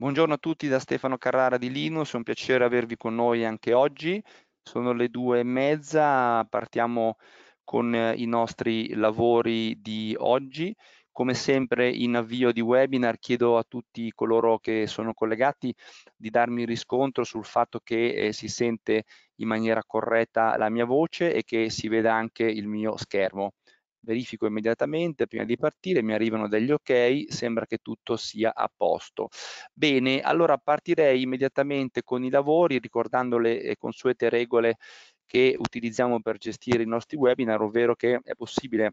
Buongiorno a tutti da Stefano Carrara di Linus, è un piacere avervi con noi anche oggi. Sono le due e mezza, partiamo con eh, i nostri lavori di oggi. Come sempre in avvio di webinar chiedo a tutti coloro che sono collegati di darmi riscontro sul fatto che eh, si sente in maniera corretta la mia voce e che si veda anche il mio schermo verifico immediatamente prima di partire, mi arrivano degli ok, sembra che tutto sia a posto. Bene, allora partirei immediatamente con i lavori ricordando le eh, consuete regole che utilizziamo per gestire i nostri webinar, ovvero che è possibile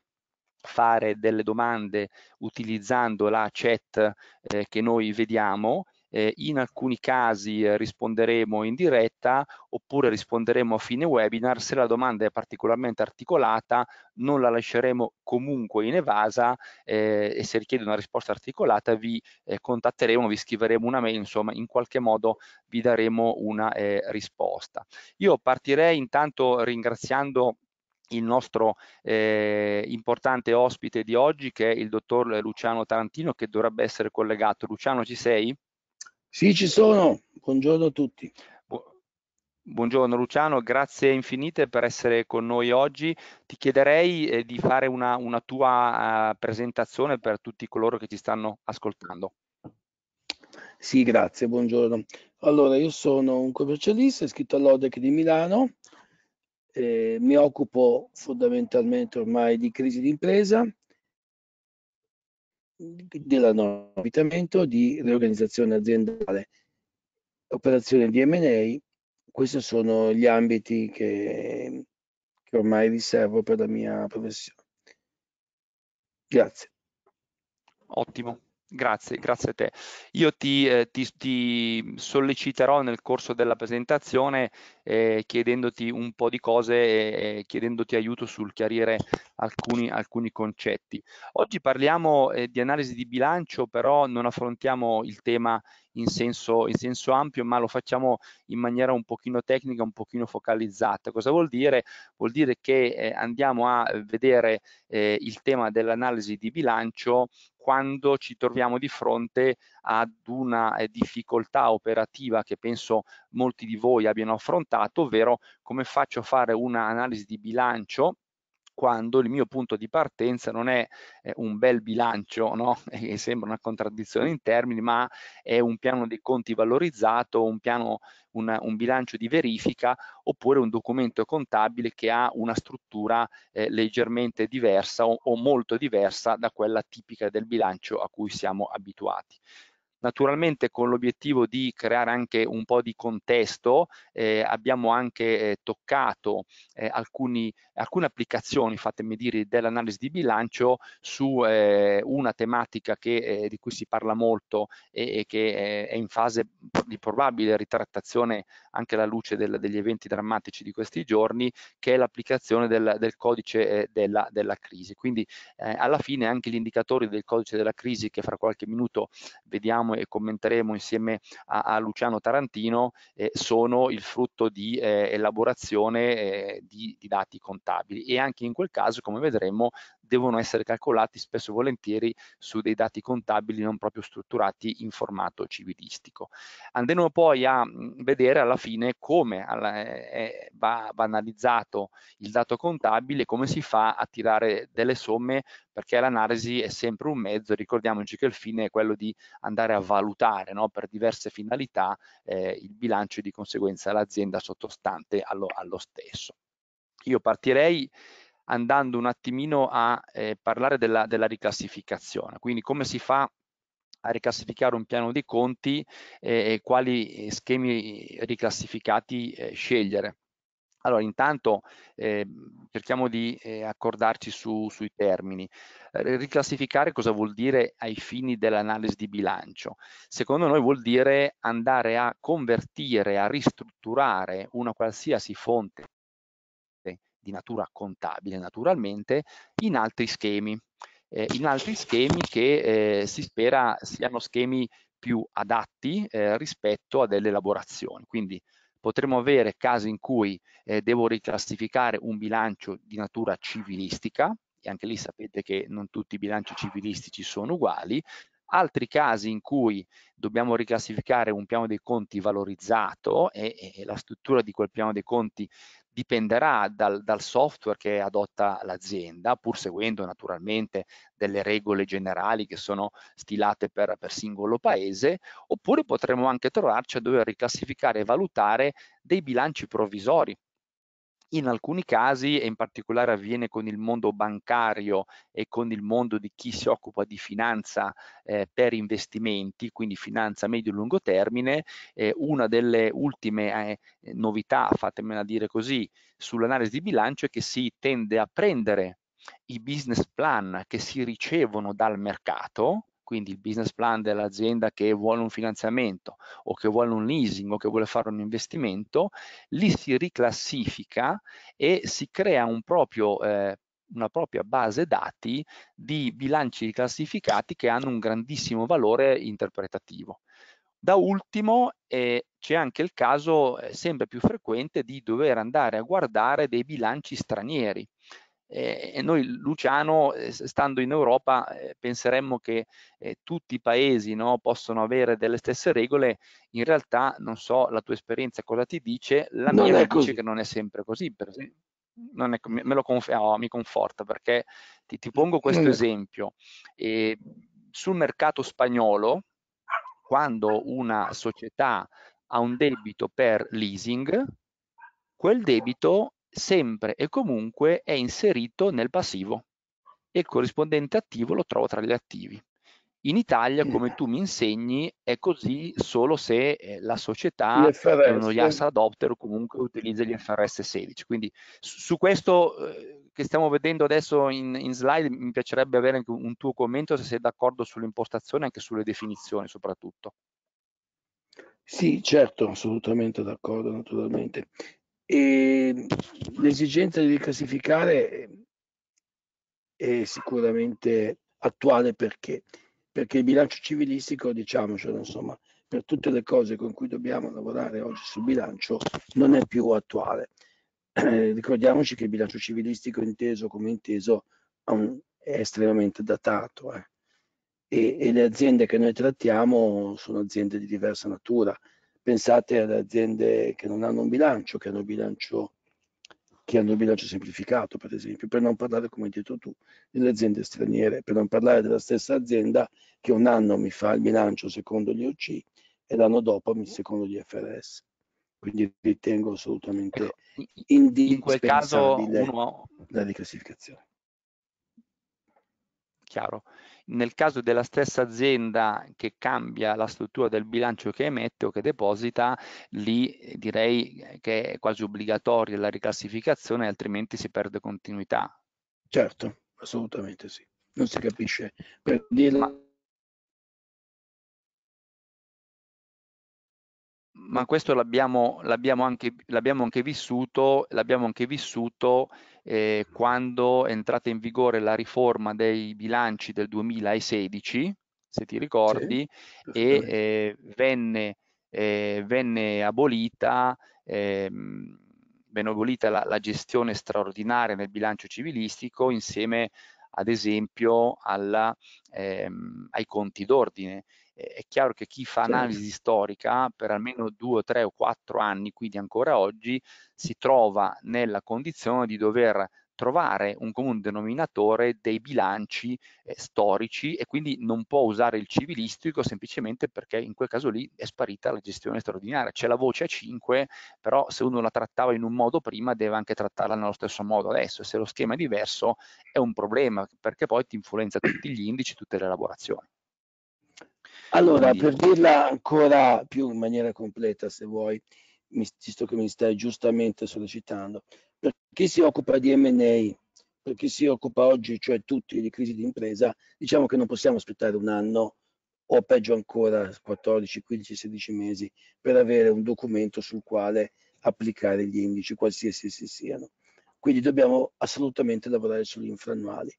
fare delle domande utilizzando la chat eh, che noi vediamo eh, in alcuni casi eh, risponderemo in diretta oppure risponderemo a fine webinar, se la domanda è particolarmente articolata non la lasceremo comunque in evasa eh, e se richiede una risposta articolata vi eh, contatteremo, vi scriveremo una mail, insomma in qualche modo vi daremo una eh, risposta. Io partirei intanto ringraziando il nostro eh, importante ospite di oggi che è il dottor Luciano Tarantino che dovrebbe essere collegato. Luciano ci sei? Sì, ci sono. Buongiorno a tutti. Buongiorno Luciano, grazie infinite per essere con noi oggi. Ti chiederei eh, di fare una, una tua uh, presentazione per tutti coloro che ci stanno ascoltando. Sì, grazie, buongiorno. Allora, io sono un commercialista iscritto all'Odec di Milano, eh, mi occupo fondamentalmente ormai di crisi d'impresa, della norma abitamento di riorganizzazione aziendale, operazione di M&A, questi sono gli ambiti che, che ormai riservo per la mia professione. Grazie. Ottimo. Grazie, grazie a te. Io ti, eh, ti, ti, solleciterò nel corso della presentazione eh, chiedendoti un po' di cose e eh, chiedendoti aiuto sul chiarire alcuni, alcuni concetti. Oggi parliamo eh, di analisi di bilancio, però non affrontiamo il tema in senso, in senso, ampio, ma lo facciamo in maniera un pochino tecnica, un pochino focalizzata. Cosa vuol dire? Vuol dire che eh, andiamo a vedere eh, il tema dell'analisi di bilancio quando ci troviamo di fronte ad una eh, difficoltà operativa che penso molti di voi abbiano affrontato, ovvero come faccio a fare un'analisi di bilancio quando il mio punto di partenza non è eh, un bel bilancio, no? Eh, che sembra una contraddizione in termini, ma è un piano dei conti valorizzato, un, piano, una, un bilancio di verifica oppure un documento contabile che ha una struttura eh, leggermente diversa o, o molto diversa da quella tipica del bilancio a cui siamo abituati. Naturalmente con l'obiettivo di creare anche un po' di contesto eh, abbiamo anche eh, toccato eh, alcuni, alcune applicazioni, fatemi dire, dell'analisi di bilancio su eh, una tematica che, eh, di cui si parla molto e, e che eh, è in fase di probabile ritrattazione anche alla luce del, degli eventi drammatici di questi giorni, che è l'applicazione del, del, codice della, della, crisi. Quindi alla fine anche gli indicatori del codice della crisi che fra qualche minuto vediamo analizziamo e commenteremo insieme a, a Luciano Tarantino eh, sono il frutto di eh, elaborazione eh, di, di, dati contabili e anche in quel caso come vedremo devono essere calcolati spesso e volentieri su dei dati contabili non proprio strutturati in formato civilistico. Andremo poi a mm, vedere alla fine come eh, va analizzato il dato contabile e come si fa a tirare delle somme perché l'analisi è sempre un mezzo, ricordiamoci che il fine è quello di andare a valutare no, per diverse finalità eh, il bilancio e di conseguenza l'azienda sottostante allo, allo stesso. Io partirei andando un attimino a eh, parlare della, della riclassificazione, quindi come si fa a riclassificare un piano di conti eh, e quali eh, schemi riclassificati eh, scegliere. Allora, intanto eh, cerchiamo di eh, accordarci su, sui termini. Eh, riclassificare cosa vuol dire ai fini dell'analisi di bilancio? Secondo noi vuol dire andare a convertire, a ristrutturare una qualsiasi fonte di natura contabile naturalmente, in altri schemi, eh, in altri schemi che eh, si spera siano schemi più adatti eh, rispetto a delle elaborazioni. Quindi potremo avere casi in cui eh, devo riclassificare un bilancio di natura civilistica, e anche lì sapete che non tutti i bilanci civilistici sono uguali, altri casi in cui dobbiamo riclassificare un piano dei conti valorizzato e, e, la struttura di quel piano dei conti dipenderà dal, dal software che adotta l'azienda, pur seguendo naturalmente delle regole generali che sono stilate per, per singolo paese, oppure potremo anche trovarci a dover riclassificare e valutare dei bilanci provvisori in alcuni casi, e in particolare avviene con il mondo bancario e con il mondo di chi si occupa di finanza eh, per investimenti, quindi finanza medio-lungo e termine, eh, una delle ultime eh, novità, fatemela dire così, sull'analisi di bilancio è che si tende a prendere i business plan che si ricevono dal mercato quindi il business plan dell'azienda che vuole un finanziamento o che vuole un leasing o che vuole fare un investimento, lì si riclassifica e si crea un proprio, eh, una propria base dati di bilanci classificati che hanno un grandissimo valore interpretativo. Da ultimo eh, c'è anche il caso eh, sempre più frequente di dover andare a guardare dei bilanci stranieri e noi Luciano, eh, stando in Europa, eh, penseremmo che eh, tutti i paesi no, possono avere delle stesse regole, in realtà non so la tua esperienza cosa ti dice, la non mia dice che non è sempre così, per esempio. È, me lo conf- oh, mi conforta perché ti, ti pongo questo esempio. E sul mercato spagnolo, quando una società ha un debito per leasing, quel debito sempre e comunque è inserito nel passivo e il corrispondente attivo lo trovo tra gli attivi. In Italia, come tu mi insegni, è così solo se eh, la società, uno IAS adopter, comunque utilizza gli FRS 16. Quindi su questo eh, che stiamo vedendo adesso in, in slide mi piacerebbe avere anche un tuo commento se sei d'accordo sull'impostazione e anche sulle definizioni soprattutto. Sì, certo, assolutamente d'accordo, naturalmente. E l'esigenza di riclassificare è sicuramente attuale perché? Perché il bilancio civilistico, diciamocelo, insomma, per tutte le cose con cui dobbiamo lavorare oggi sul bilancio, non è più attuale. Eh, ricordiamoci che il bilancio civilistico inteso come inteso è estremamente datato eh. e, e le aziende che noi trattiamo sono aziende di diversa natura, Pensate alle aziende che non hanno un bilancio, che hanno bilancio, che hanno bilancio semplificato, per esempio, per non parlare, come hai detto tu, delle aziende straniere, per non parlare della stessa azienda che un anno mi fa il bilancio secondo gli OC e l'anno dopo secondo gli FRS. Quindi ritengo assolutamente ecco, in quel caso uno... la riclassificazione. Chiaro. Nel caso della stessa azienda che cambia la struttura del bilancio che emette o che deposita, lì eh, direi che è quasi obbligatoria la riclassificazione, altrimenti si perde continuità. Certo, assolutamente sì. Non si capisce per dirla ma questo l'abbiamo, anche, anche, vissuto, anche vissuto eh, mm. quando è entrata in vigore la riforma dei bilanci del 2016, se ti ricordi, sì. e eh, venne, eh, venne, abolita, ehm, venne abolita la, la, gestione straordinaria nel bilancio civilistico insieme ad esempio alla, ehm, ai conti d'ordine è chiaro che chi fa analisi storica per almeno due, tre o quattro anni, quindi ancora oggi, si trova nella condizione di dover trovare un comune denominatore dei bilanci eh, storici e quindi non può usare il civilistico semplicemente perché in quel caso lì è sparita la gestione straordinaria. C'è la voce a 5, però se uno la trattava in un modo prima deve anche trattarla nello stesso modo adesso e se lo schema è diverso è un problema perché poi ti influenza tutti gli indici, tutte le elaborazioni. Allora, per dirla ancora più in maniera completa, se vuoi, visto che mi stai giustamente sollecitando, per chi si occupa di M&A, per chi si occupa oggi, cioè tutti, di crisi di impresa, diciamo che non possiamo aspettare un anno o peggio ancora 14, 15, 16 mesi per avere un documento sul quale applicare gli indici, qualsiasi essi siano. Quindi dobbiamo assolutamente lavorare sugli infrannuali.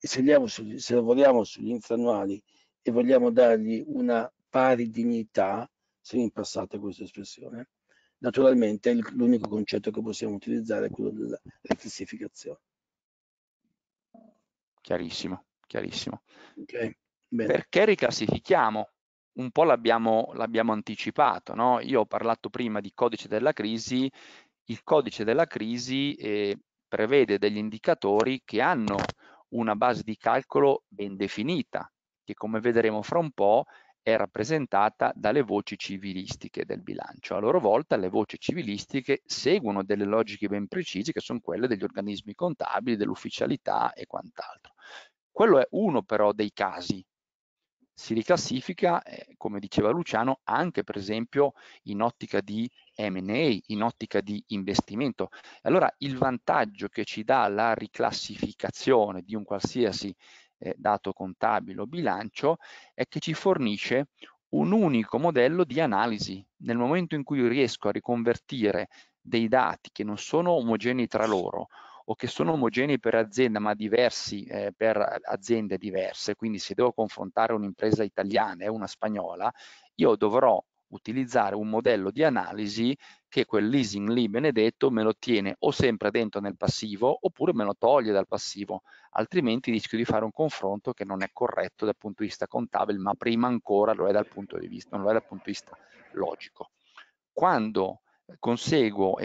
E se lavoriamo sugli infrannuali e vogliamo dargli una pari dignità, se mi passate questa espressione, naturalmente l'unico concetto che possiamo utilizzare è quello della classificazione. Chiarissimo, chiarissimo. Okay, Perché riclassifichiamo? Un po' l'abbiamo, anticipato, no? Io ho parlato prima di codice della crisi, il codice della crisi eh, prevede degli indicatori che hanno una base di calcolo ben definita, che come vedremo fra un po' è rappresentata dalle voci civilistiche del bilancio. A loro volta le voci civilistiche seguono delle logiche ben precise che sono quelle degli organismi contabili, dell'ufficialità e quant'altro. Quello è uno però dei casi. Si riclassifica, eh, come diceva Luciano, anche per esempio in ottica di M&A, in ottica di investimento. Allora il vantaggio che ci dà la riclassificazione di un qualsiasi eh, dato contabile o bilancio è che ci fornisce un unico modello di analisi. Nel momento in cui io riesco a riconvertire dei dati che non sono omogenei tra loro o che sono omogenei per azienda ma diversi eh, per aziende diverse, quindi se devo confrontare un'impresa italiana e una spagnola, io dovrò utilizzare un modello di analisi che quel leasing lì benedetto me lo tiene o sempre dentro nel passivo oppure me lo toglie dal passivo, altrimenti rischio di fare un confronto che non è corretto dal punto di vista contabile, ma prima ancora lo è dal punto di vista, non lo è dal punto di vista logico. Quando conseguo e,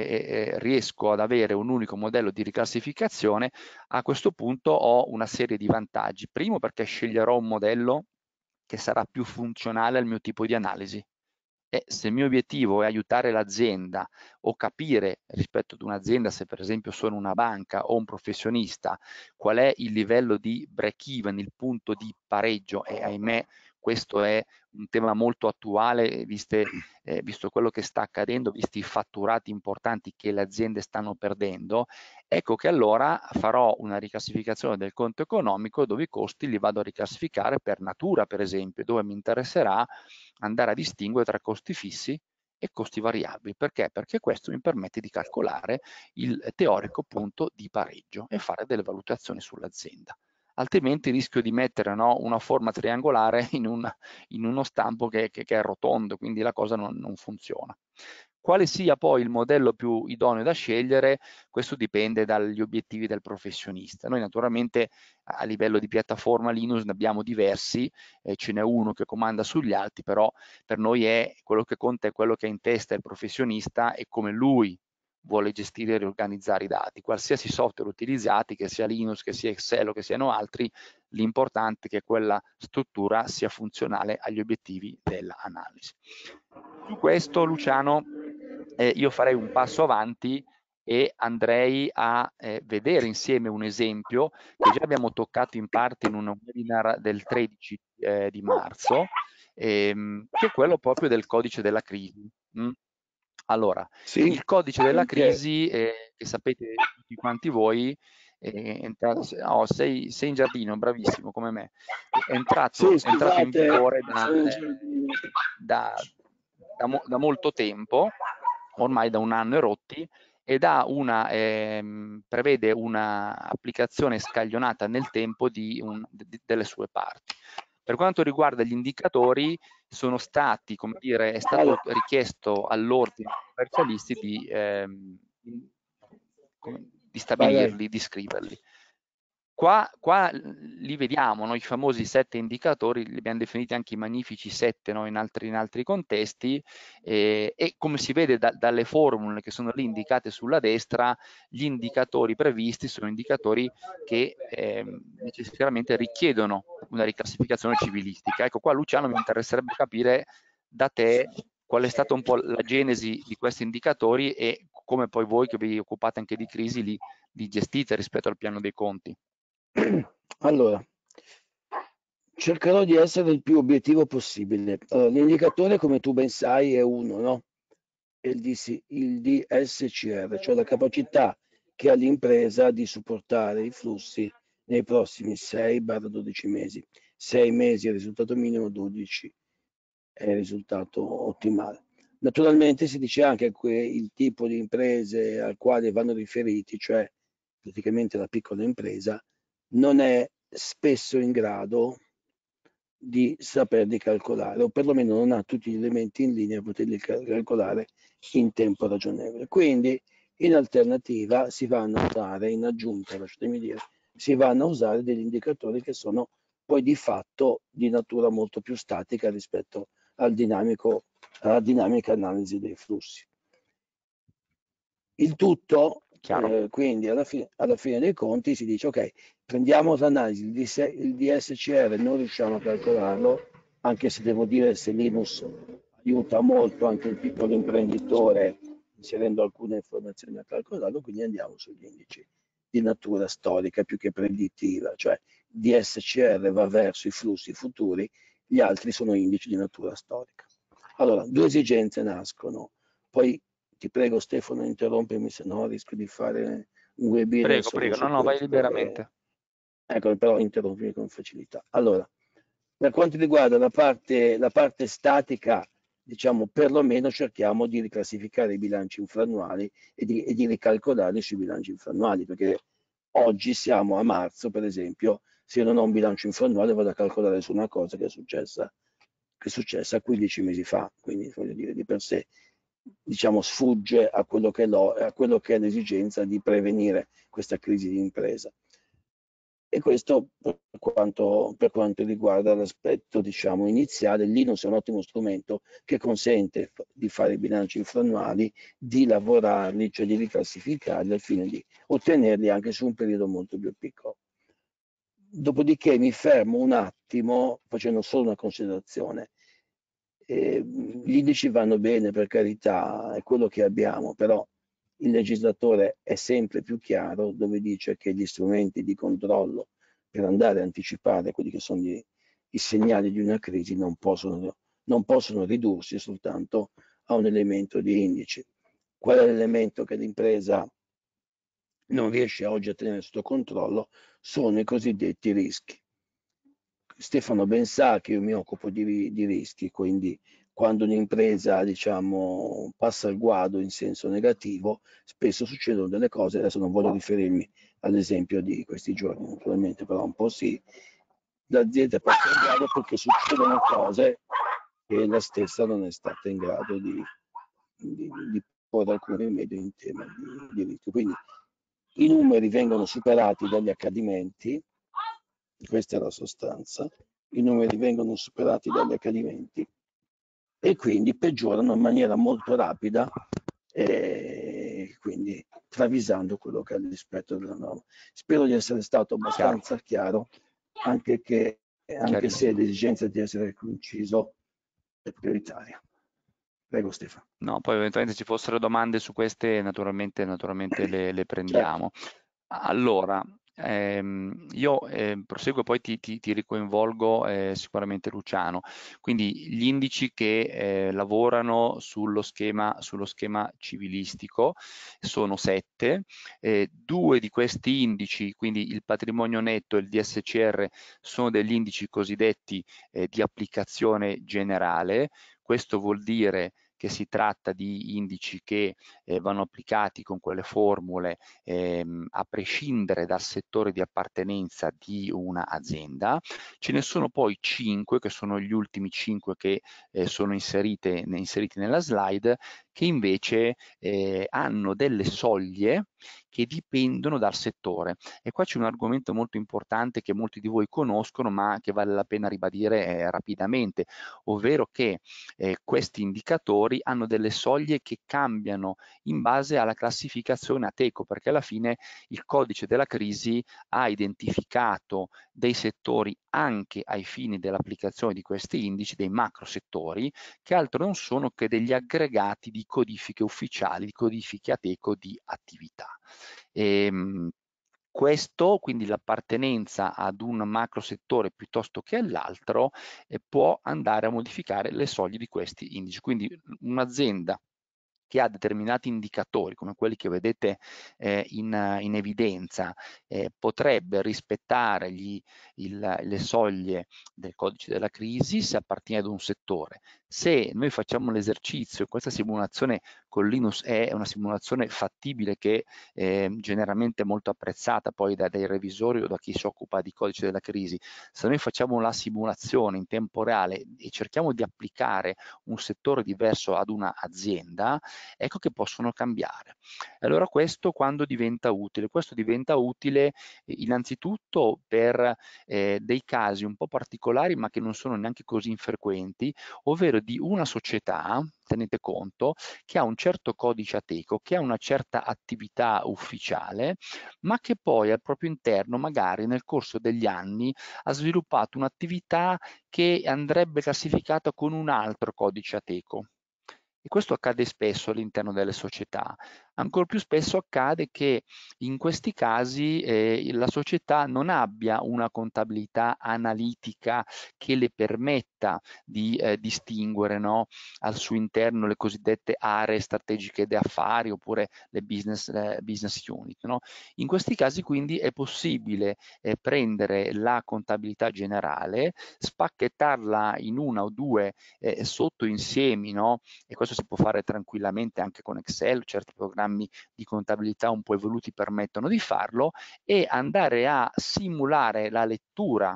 e, riesco ad avere un unico modello di riclassificazione, a questo punto ho una serie di vantaggi. Primo perché sceglierò un modello che sarà più funzionale al mio tipo di analisi, e eh, se il mio obiettivo è aiutare l'azienda o capire rispetto ad un'azienda, se per esempio sono una banca o un professionista, qual è il livello di break even, il punto di pareggio e ahimè questo è un tema molto attuale viste, eh, visto quello che sta accadendo, visti i fatturati importanti che le aziende stanno perdendo, ecco che allora farò una riclassificazione del conto economico dove i costi li vado a riclassificare per natura per esempio, dove mi interesserà andare a distinguere tra costi fissi e costi variabili. Perché? Perché questo mi permette di calcolare il teorico punto di pareggio e fare delle valutazioni sull'azienda altrimenti rischio di mettere no, una forma triangolare in, una, in uno stampo che, che, che, è rotondo, quindi la cosa non, non funziona. Quale sia poi il modello più idoneo da scegliere, questo dipende dagli obiettivi del professionista. Noi naturalmente a livello di piattaforma Linux ne abbiamo diversi, eh, ce n'è uno che comanda sugli altri, però per noi è quello che conta è quello che ha in testa il professionista e come lui vuole gestire e riorganizzare i dati. Qualsiasi software utilizzati, che sia Linux, che sia Excel o che siano altri, l'importante è che quella struttura sia funzionale agli obiettivi dell'analisi. Su questo, Luciano, eh, io farei un passo avanti e andrei a eh, vedere insieme un esempio che già abbiamo toccato in parte in un webinar del 13 eh, di marzo, ehm, che è quello proprio del codice della crisi. Mm allora, sì. il codice della crisi, eh, che sapete tutti quanti voi, entrato, oh, sei, sei, in giardino, bravissimo come me, è entrato, sì, scusate, è entrato in vigore da, eh, da, da, da, molto tempo, ormai da un anno e rotti, ed una, eh, prevede un'applicazione scaglionata nel tempo di un, di, delle sue parti. Per quanto riguarda gli indicatori, sono stati, come dire, è stato richiesto all'ordine dei commercialisti di, ehm, di stabilirli, di scriverli. Qua, qua, li vediamo, no? i famosi sette indicatori, li abbiamo definiti anche i magnifici sette no? in, altri, in, altri, contesti eh, e come si vede da, dalle formule che sono lì indicate sulla destra, gli indicatori previsti sono indicatori che eh, necessariamente richiedono una riclassificazione civilistica. Ecco qua Luciano mi interesserebbe capire da te qual è stata un po' la genesi di questi indicatori e come poi voi che vi occupate anche di crisi li, li gestite rispetto al piano dei conti. Allora, cercherò di essere il più obiettivo possibile. Allora, l'indicatore, come tu ben sai, è uno, no? Il, DC, il DSCR, cioè la capacità che ha l'impresa di supportare i flussi nei prossimi 6-12 mesi. 6 mesi è il risultato minimo, 12 è il risultato ottimale. Naturalmente si dice anche il tipo di imprese al quale vanno riferiti, cioè praticamente la piccola impresa, non è spesso in grado di saperli calcolare o perlomeno non ha tutti gli elementi in linea per poterli calcolare in tempo ragionevole. Quindi in alternativa si vanno a usare, in aggiunta lasciatemi dire, si vanno a usare degli indicatori che sono poi di fatto di natura molto più statica rispetto al dinamico, alla dinamica analisi dei flussi. Il tutto eh, quindi alla fine, alla fine, dei conti si dice ok, prendiamo l'analisi, il, DS, il DSCR non riusciamo a calcolarlo, anche se devo dire se Linus aiuta molto anche il piccolo imprenditore inserendo alcune informazioni a calcolarlo, quindi andiamo sugli indici di natura storica più che predittiva, cioè DSCR va verso i flussi futuri, gli altri sono indici di natura storica. Allora, due esigenze nascono, poi ti prego Stefano interrompimi se no rischio di fare un webinar prego prego no no vai liberamente ecco però interrompimi con facilità allora per quanto riguarda la parte, la parte statica diciamo perlomeno cerchiamo di riclassificare i bilanci infrannuali e di, e di ricalcolarli sui bilanci infrannuali perché oggi siamo a marzo per esempio se io non ho un bilancio infrannuale vado a calcolare su una cosa che è successa che è successa 15 mesi fa, quindi voglio dire di per sé diciamo, sfugge a quello, a quello, che è l'esigenza di prevenire questa crisi di impresa. E questo per quanto, per quanto riguarda l'aspetto diciamo, iniziale, Linux è un ottimo strumento che consente di fare i bilanci infrannuali, di lavorarli, cioè di riclassificarli al fine di ottenerli anche su un periodo molto più piccolo. Dopodiché mi fermo un attimo facendo solo una considerazione eh, gli indici vanno bene per carità, è quello che abbiamo, però il legislatore è sempre più chiaro dove dice che gli strumenti di controllo per andare a anticipare quelli che sono gli, i segnali di una crisi non possono, non possono ridursi soltanto a un elemento di indice. Qual è l'elemento che l'impresa non riesce oggi a tenere sotto controllo? Sono i cosiddetti rischi. Stefano ben sa che io mi occupo di, di rischi, quindi quando un'impresa diciamo, passa il guado in senso negativo, spesso succedono delle cose, adesso non voglio riferirmi all'esempio di questi giorni, naturalmente però un po' sì, l'azienda passa il guado perché succedono cose che la stessa non è stata in grado di, di, di porre alcun rimedio in tema di, di rischio. Quindi i numeri vengono superati dagli accadimenti, questa è la sostanza, i numeri vengono superati dagli accadimenti e quindi peggiorano in maniera molto rapida e quindi travisando quello che è il rispetto della norma. Spero di essere stato abbastanza chiaro, chiaro anche, che, anche se l'esigenza di essere conciso è prioritaria. Prego Stefano. No, poi eventualmente ci fossero domande su queste, naturalmente, naturalmente le, le certo. prendiamo. Certo. Allora, Ehm, io eh, proseguo e poi ti, ti, ti ricoinvolgo eh, sicuramente Luciano. Quindi gli indici che eh, lavorano sullo schema, sullo schema, civilistico sono sette, eh, due di questi indici, quindi il patrimonio netto e il DSCR, sono degli indici cosiddetti eh, di applicazione generale, questo vuol dire che si tratta di indici che eh, vanno applicati con quelle formule ehm, a prescindere dal settore di appartenenza di un'azienda. Ce ne sono poi cinque, che sono gli ultimi cinque che eh, sono inserite, inseriti nella slide, che invece eh, hanno delle soglie che dipendono dal settore. E qua c'è un argomento molto importante che molti di voi conoscono, ma che vale la pena ribadire eh, rapidamente, ovvero che eh, questi indicatori hanno delle soglie che cambiano in base alla classificazione ATECO, perché alla fine il codice della crisi ha identificato dei settori anche ai fini dell'applicazione di questi indici, dei macro settori, che altro non sono che degli aggregati di codifiche ufficiali, di codifiche ateco di attività. E, ehm, questo, quindi l'appartenenza ad un macro settore piuttosto che all'altro, eh, può andare a modificare le soglie di questi indici. Quindi un'azienda che ha determinati indicatori come quelli che vedete eh, in, in, evidenza eh, potrebbe rispettare gli, il, le soglie del codice della crisi se appartiene ad un settore se noi facciamo l'esercizio, questa simulazione con Linux è una simulazione fattibile che ehm, è generalmente molto apprezzata poi da, dai revisori o da chi si occupa di codice della crisi, se noi facciamo la simulazione in tempo reale e cerchiamo di applicare un settore diverso ad un'azienda, ecco che possono cambiare. Allora questo quando diventa utile? Questo diventa utile eh, innanzitutto per eh, dei casi un po' particolari ma che non sono neanche così infrequenti, ovvero all'interno di una società, tenete conto, che ha un certo codice ateco, che ha una certa attività ufficiale, ma che poi al proprio interno, magari nel corso degli anni, ha sviluppato un'attività che andrebbe classificata con un altro codice ateco. E questo accade spesso all'interno delle società ancora più spesso accade che in questi casi eh, la società non abbia una contabilità analitica che le permetta di eh, distinguere no, al suo interno le cosiddette aree strategiche di affari oppure le business, eh, business unit. No? In questi casi quindi è possibile eh, prendere la contabilità generale, spacchettarla in una o due eh, sottoinsiemi no? e questo si può fare tranquillamente anche con Excel, certi programmi programmi di contabilità un po' evoluti permettono di farlo e andare a simulare la lettura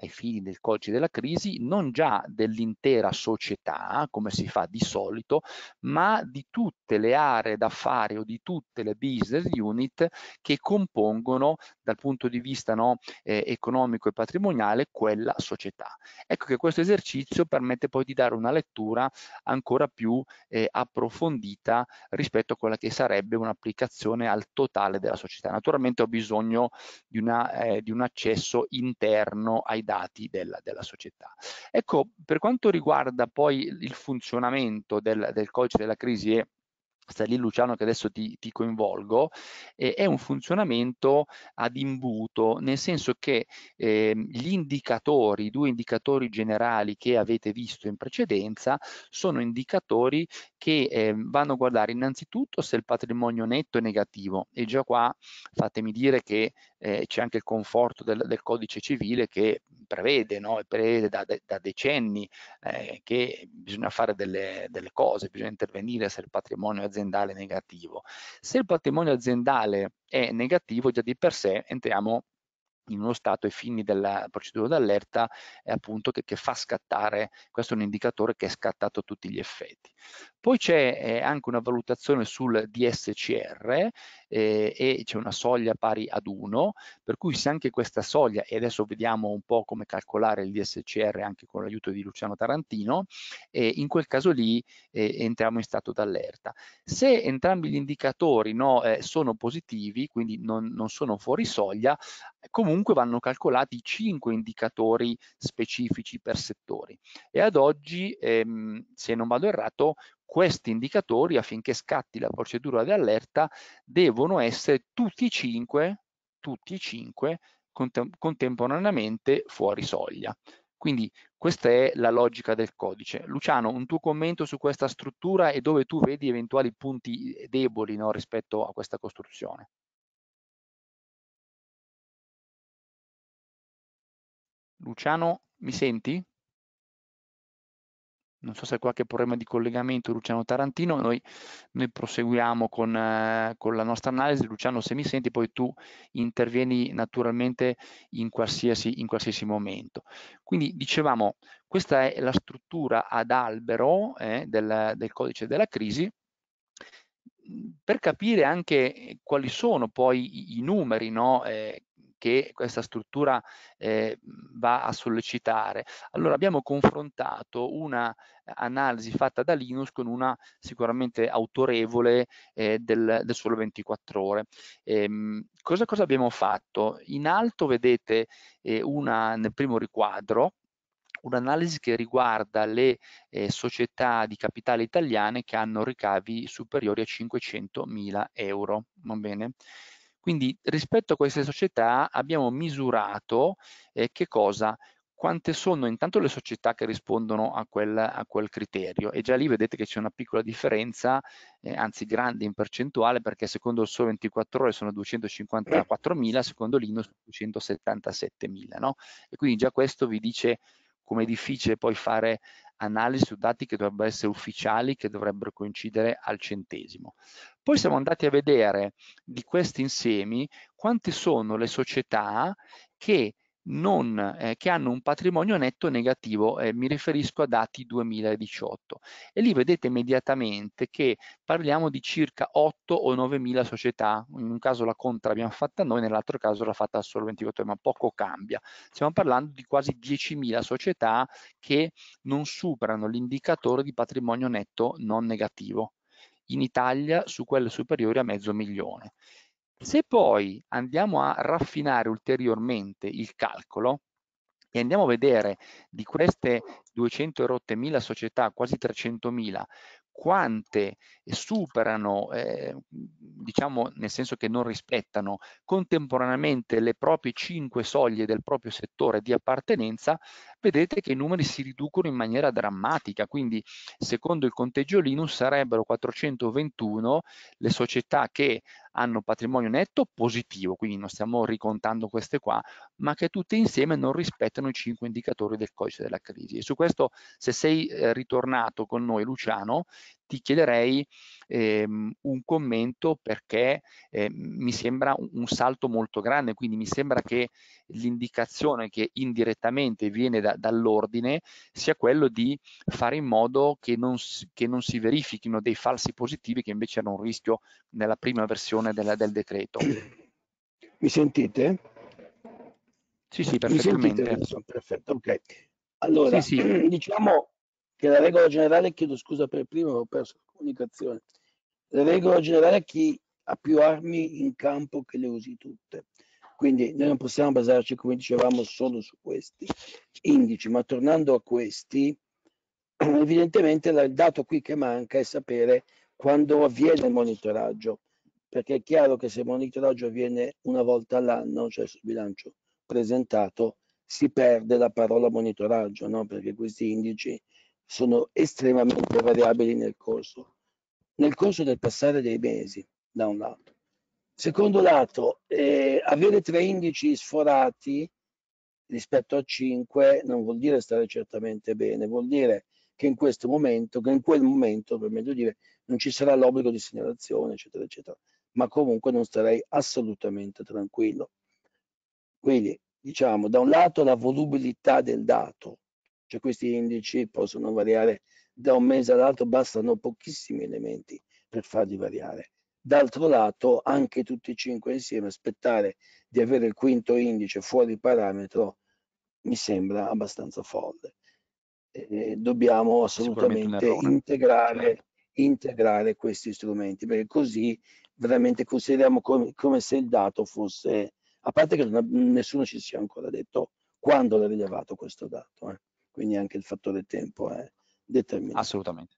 ai fini del codice della crisi non già dell'intera società, come si fa di solito, ma di tutte le aree d'affari o di tutte le business unit che compongono dal punto di vista no, eh, economico e patrimoniale quella società. Ecco che questo esercizio permette poi di dare una lettura ancora più eh, approfondita rispetto a quella che sarebbe un'applicazione al totale della società. Naturalmente ho bisogno di, una, eh, di un accesso interno ai dati della, della società. Ecco, per quanto riguarda poi il funzionamento del, del codice della crisi e sta lì Luciano che adesso ti, ti coinvolgo, eh, è un funzionamento ad imbuto, nel senso che eh, gli indicatori, i due indicatori generali che avete visto in precedenza, sono indicatori che eh, vanno a guardare innanzitutto se il patrimonio netto è negativo e già qua fatemi dire che eh, c'è anche il conforto del, del codice civile che prevede, no? prevede da, da, decenni eh, che bisogna fare delle, delle, cose, bisogna intervenire se il patrimonio aziendale è negativo. Se il patrimonio aziendale è negativo già di per sé entriamo in uno stato ai fini della procedura d'allerta è appunto che, che, fa scattare, questo è un indicatore che è scattato a tutti gli effetti. Poi c'è eh, anche una valutazione sul DSCR eh, e c'è una soglia pari ad 1, per cui se anche questa soglia, e adesso vediamo un po' come calcolare il DSCR anche con l'aiuto di Luciano Tarantino, eh, in quel caso lì eh, entriamo in stato d'allerta. Se entrambi gli indicatori no, eh, sono positivi, quindi non, non sono fuori soglia, comunque vanno calcolati 5 indicatori specifici per settori e ad oggi, ehm, se non vado errato, questi indicatori affinché scatti la procedura di allerta devono essere tutti e cinque tutti e 5 contemporaneamente fuori soglia. Quindi questa è la logica del codice. Luciano, un tuo commento su questa struttura e dove tu vedi eventuali punti eh, deboli no, rispetto a questa costruzione? Luciano, mi senti? Non so se hai qualche problema di collegamento, Luciano Tarantino. Noi, noi proseguiamo con, eh, con, la nostra analisi. Luciano, se mi senti, poi tu intervieni naturalmente in qualsiasi, in qualsiasi momento. Quindi dicevamo, questa è la struttura ad albero eh, del, del codice della crisi per capire anche quali sono poi i numeri no, eh, che questa struttura eh, va a sollecitare. Allora abbiamo confrontato una eh, analisi fatta da Linus con una sicuramente autorevole eh, del, del, solo 24 ore. Ehm, cosa, cosa, abbiamo fatto? In alto vedete eh, una, nel primo riquadro un'analisi che riguarda le eh, società di capitale italiane che hanno ricavi superiori a 500 mila euro. Va bene? Quindi rispetto a queste società abbiamo misurato eh, che cosa? quante sono intanto le società che rispondono a quel, a quel, criterio e già lì vedete che c'è una piccola differenza, eh, anzi grande in percentuale perché secondo il solo 24 ore sono 254.000, secondo l'INO sono 277.000 no? e quindi già questo vi dice come è difficile poi fare analisi su dati che dovrebbero essere ufficiali, che dovrebbero coincidere al centesimo. Poi siamo andati a vedere di questi insiemi quante sono le società che non, eh, che hanno un patrimonio netto negativo, eh, mi riferisco a dati 2018. E lì vedete immediatamente che parliamo di circa 8 o 9 mila società, in un caso la conta l'abbiamo fatta noi, nell'altro caso l'ha fatta solo 24, ma poco cambia. Stiamo parlando di quasi 10 mila società che non superano l'indicatore di patrimonio netto non negativo. In Italia su quelle superiori a mezzo milione. Se poi andiamo a raffinare ulteriormente il calcolo, e andiamo a vedere di queste 200 rotte mila società, quasi 300 mila, quante superano, eh, diciamo nel senso che non rispettano contemporaneamente le proprie 5 soglie del proprio settore di appartenenza, vedete che i numeri si riducono in maniera drammatica, quindi secondo il conteggio Linus sarebbero 421 le società che hanno patrimonio netto positivo, quindi non stiamo ricontando queste qua, ma che tutte insieme non rispettano i cinque indicatori del codice della crisi. E su questo, se sei eh, ritornato con noi Luciano, ti chiederei ehm, un commento perché eh, mi sembra un, un, salto molto grande, quindi mi sembra che l'indicazione che indirettamente viene da, dall'ordine sia quello di fare in modo che non, che non, si verifichino dei falsi positivi che invece erano un rischio nella prima versione della, del decreto. Mi sentite? Sì, sì, perfettamente. Perfetto, ok. Allora, sì, sì. diciamo che la regola generale, chiedo scusa per prima, ho perso la comunicazione, la regola generale è chi ha più armi in campo che le usi tutte. Quindi noi non possiamo basarci, come dicevamo, solo su questi indici, ma tornando a questi, evidentemente il dato qui che manca è sapere quando avviene il monitoraggio, perché è chiaro che se il monitoraggio avviene una volta all'anno, cioè sul bilancio presentato, si perde la parola monitoraggio, no? perché questi indici sono estremamente variabili nel corso, nel corso del passare dei mesi, da un lato. Secondo lato, eh, avere tre indici sforati rispetto a cinque non vuol dire stare certamente bene, vuol dire che in questo momento, che in quel momento, per meglio dire, non ci sarà l'obbligo di segnalazione, eccetera, eccetera, ma comunque non starei assolutamente tranquillo. Quindi, diciamo, da un lato la volubilità del dato, cioè questi indici possono variare da un mese all'altro, bastano pochissimi elementi per farli variare. D'altro lato, anche tutti e cinque insieme, aspettare di avere il quinto indice fuori parametro mi sembra abbastanza folle. Eh, dobbiamo assolutamente integrare, certo. integrare, questi strumenti, perché così veramente consideriamo come, come se il dato fosse, a parte che non, nessuno ci sia ancora detto quando l'ha rilevato questo dato. Eh quindi anche il fattore tempo è determinante. Assolutamente,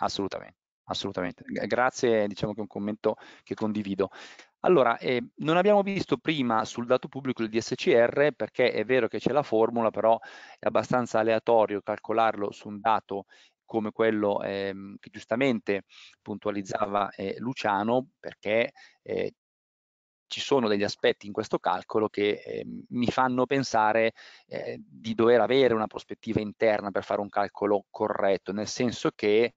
assolutamente. Assolutamente, grazie, diciamo che è un commento che condivido. Allora, eh, non abbiamo visto prima sul dato pubblico il DSCR perché è vero che c'è la formula, però è abbastanza aleatorio calcolarlo su un dato come quello eh, che giustamente puntualizzava eh, Luciano, perché eh, ci sono degli aspetti in questo calcolo che eh, mi fanno pensare eh, di dover avere una prospettiva interna per fare un calcolo corretto, nel senso che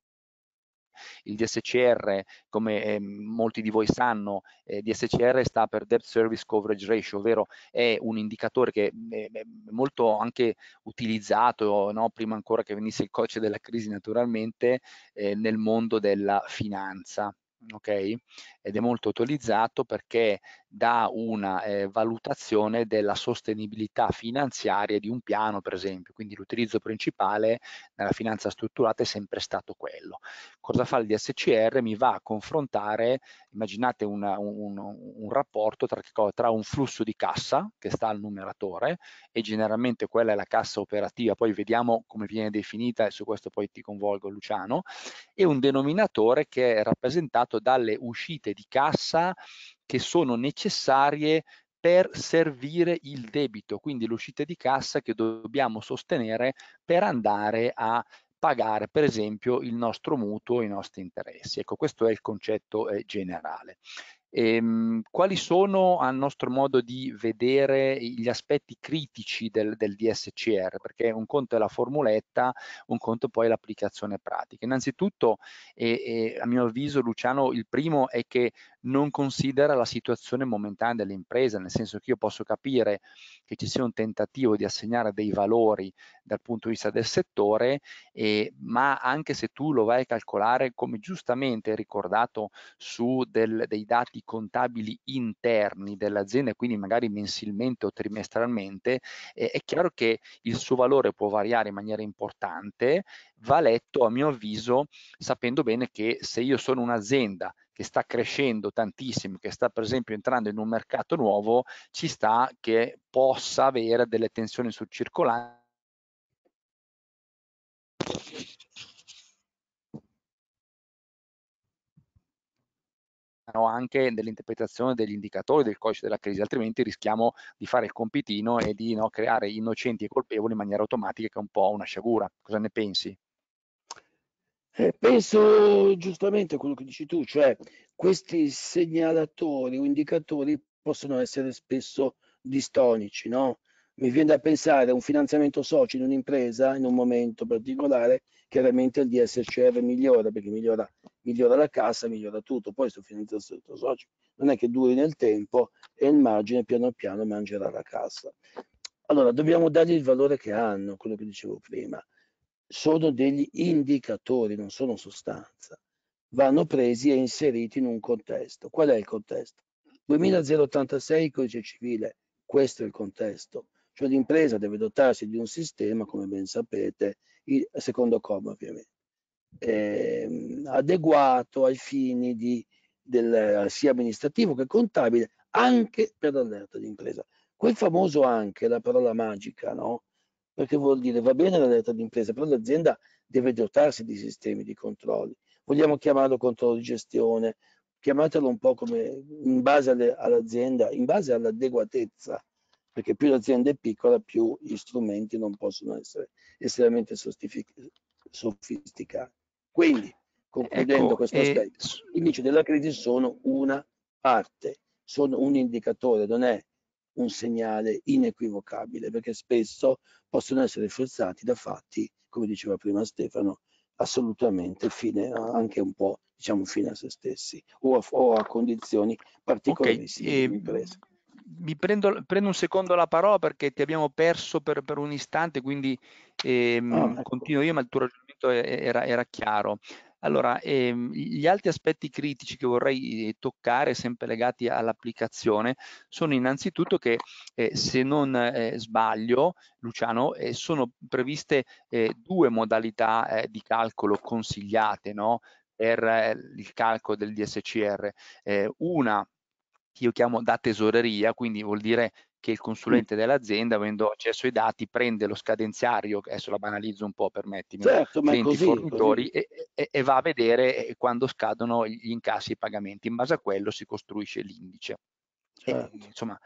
il DSCR, come eh, molti di voi sanno, eh, DSCR sta per Debt Service Coverage Ratio, ovvero è un indicatore che mm, è, è molto anche utilizzato, no? prima ancora che venisse il codice della crisi naturalmente, eh, nel mondo della finanza. Okay? Ed è molto utilizzato perché da una eh, valutazione della sostenibilità finanziaria di un piano, per esempio. Quindi l'utilizzo principale nella finanza strutturata è sempre stato quello. Cosa fa il DSCR? Mi va a confrontare, immaginate una, un, un, rapporto tra, tra un flusso di cassa che sta al numeratore e generalmente quella è la cassa operativa, poi vediamo come viene definita e su questo poi ti convolgo Luciano, e un denominatore che è rappresentato dalle uscite di cassa che sono necessarie per servire il debito, quindi l'uscita di cassa che dobbiamo sostenere per andare a pagare per esempio il nostro mutuo, i nostri interessi. Ecco, questo è il concetto eh, generale. Ehm, quali sono a nostro modo di vedere gli aspetti critici del, del, DSCR? Perché un conto è la formuletta, un conto poi è l'applicazione pratica. Innanzitutto, eh, eh, a mio avviso Luciano, il primo è che non considera la situazione momentanea dell'impresa, nel senso che io posso capire che ci sia un tentativo di assegnare dei valori dal punto di vista del settore, e, ma anche se tu lo vai a calcolare, come giustamente ricordato, su del, dei dati contabili interni dell'azienda, quindi magari mensilmente o trimestralmente, eh, è chiaro che il suo valore può variare in maniera importante, va letto a mio avviso sapendo bene che se io sono un'azienda che sta crescendo tantissimo, che sta per esempio entrando in un mercato nuovo, ci sta che possa avere delle tensioni sul circolante. anche nell'interpretazione degli indicatori del codice della crisi, altrimenti rischiamo di fare il compitino e di no, creare innocenti e colpevoli in maniera automatica, che è un po' una sciagura. Cosa ne pensi? Eh, penso giustamente a quello che dici tu, cioè questi segnalatori o indicatori possono essere spesso distonici, no? Mi viene da pensare a un finanziamento socio in un'impresa in un momento particolare, chiaramente il DSCR migliora perché migliora, migliora la cassa, migliora tutto, poi questo finanziamento socio non è che duri nel tempo e il margine piano piano mangerà la cassa. Allora, dobbiamo dargli il valore che hanno, quello che dicevo prima sono degli indicatori, non sono sostanza, vanno presi e inseriti in un contesto. Qual è il contesto? 2086 codice civile, questo è il contesto, cioè l'impresa deve dotarsi di un sistema, come ben sapete, il secondo comma ovviamente, eh, adeguato ai fini di, del, sia amministrativo che contabile, anche per l'allerta d'impresa. Quel famoso anche, la parola magica, no? perché vuol dire va bene la lettera d'impresa, però l'azienda deve dotarsi di sistemi di controlli. Vogliamo chiamarlo controllo di gestione, chiamatelo un po' come in base all'azienda, in base all'adeguatezza, perché più l'azienda è piccola, più gli strumenti non possono essere estremamente sofisticati. Quindi, concludendo ecco, questo eh, aspetto, eh... gli indici della crisi sono una parte, sono un indicatore, non è un segnale inequivocabile, perché spesso possono essere forzati da fatti, come diceva prima Stefano, assolutamente fine anche un po' diciamo fine a se stessi o a, o a condizioni particolari okay, ehm, dell'impresa. Eh, mi prendo, prendo, un secondo la parola perché ti abbiamo perso per, per un istante, quindi ehm, ah, ecco. continuo io, ma il tuo ragionamento era, era chiaro. Allora, ehm, gli altri aspetti critici che vorrei ehm, toccare, sempre legati all'applicazione, sono innanzitutto che, eh, se non eh, sbaglio, Luciano, eh, sono previste eh, due modalità eh, di calcolo consigliate no? per eh, il calcolo del DSCR. una che io chiamo da tesoreria, quindi vuol dire che il mm. consulente dell'azienda, avendo accesso ai dati, prende lo scadenziario, adesso la banalizzo un po', permettimi, certo, ma fornitori E, e, e va a vedere eh, quando scadono gli incassi e i pagamenti. In base a quello si costruisce l'indice. Certo. E, insomma,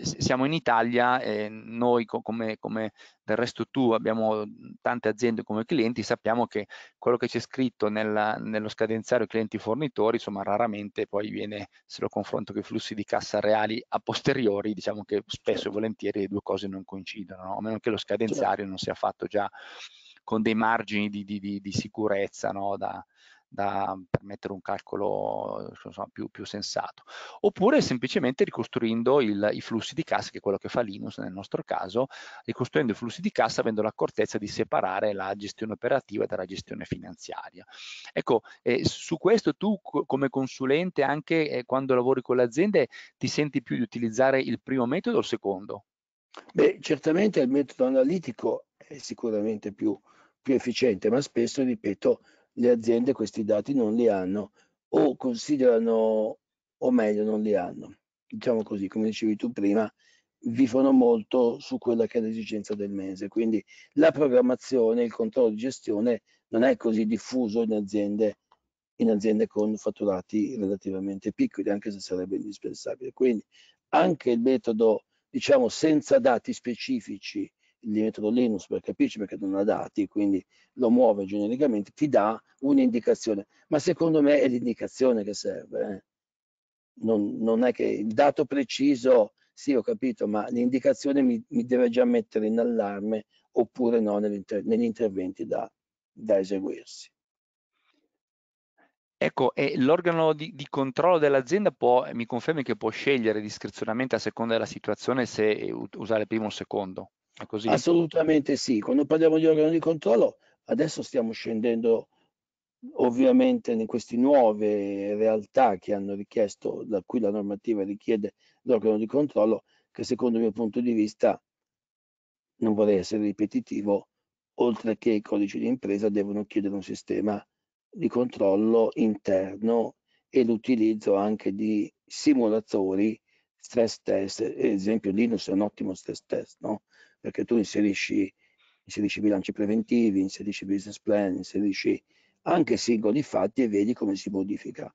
siamo in Italia e noi come, come, del resto tu abbiamo tante aziende come clienti sappiamo che quello che c'è scritto nella, nello scadenziario clienti fornitori insomma raramente poi viene se lo confronto con i flussi di cassa reali a posteriori diciamo che spesso e certo. volentieri le due cose non coincidono no? a meno che lo certo. scadenzario non sia fatto già con dei margini di, di, di, di sicurezza no? da, da permettere un calcolo insomma, più, più, sensato, oppure semplicemente ricostruendo il, i flussi di cassa, che è quello che fa Linus nel nostro caso, ricostruendo i flussi di cassa avendo l'accortezza di separare la gestione operativa dalla gestione finanziaria. Ecco, eh, su questo tu come consulente anche eh, quando lavori con le aziende ti senti più di utilizzare il primo metodo o il secondo? Beh, certamente il metodo analitico è sicuramente più, più efficiente, ma spesso, ripeto, le aziende questi dati non li hanno o considerano o meglio non li hanno. Diciamo così, come dicevi tu prima, vivono molto su quella che è l'esigenza del mese, quindi la programmazione, il controllo di gestione non è così diffuso in aziende, in aziende con fatturati relativamente piccoli, anche se sarebbe indispensabile. Quindi anche il metodo, diciamo, senza dati specifici gli metodo Linux per capirci perché non ha dati, quindi lo muove genericamente, ti dà un'indicazione, ma secondo me è l'indicazione che serve. Eh. Non, non, è che il dato preciso, sì ho capito, ma l'indicazione mi, mi deve già mettere in allarme oppure no negli interventi da, da eseguirsi. Ecco, e l'organo di, di, controllo dell'azienda può, mi confermi che può scegliere discrezionalmente a seconda della situazione se eh, usare il primo o il secondo? Così. Assolutamente sì. Quando parliamo di organo di controllo, adesso stiamo scendendo ovviamente in queste nuove realtà che hanno richiesto, da cui la normativa richiede l'organo di controllo, che secondo il mio punto di vista, non vorrei essere ripetitivo, oltre che i codici di impresa devono chiedere un sistema di controllo interno e l'utilizzo anche di simulatori stress test, ad esempio Linux è un ottimo stress test, no? perché tu inserisci, inserisci bilanci preventivi, inserisci business plan, inserisci anche singoli fatti e vedi come si modifica,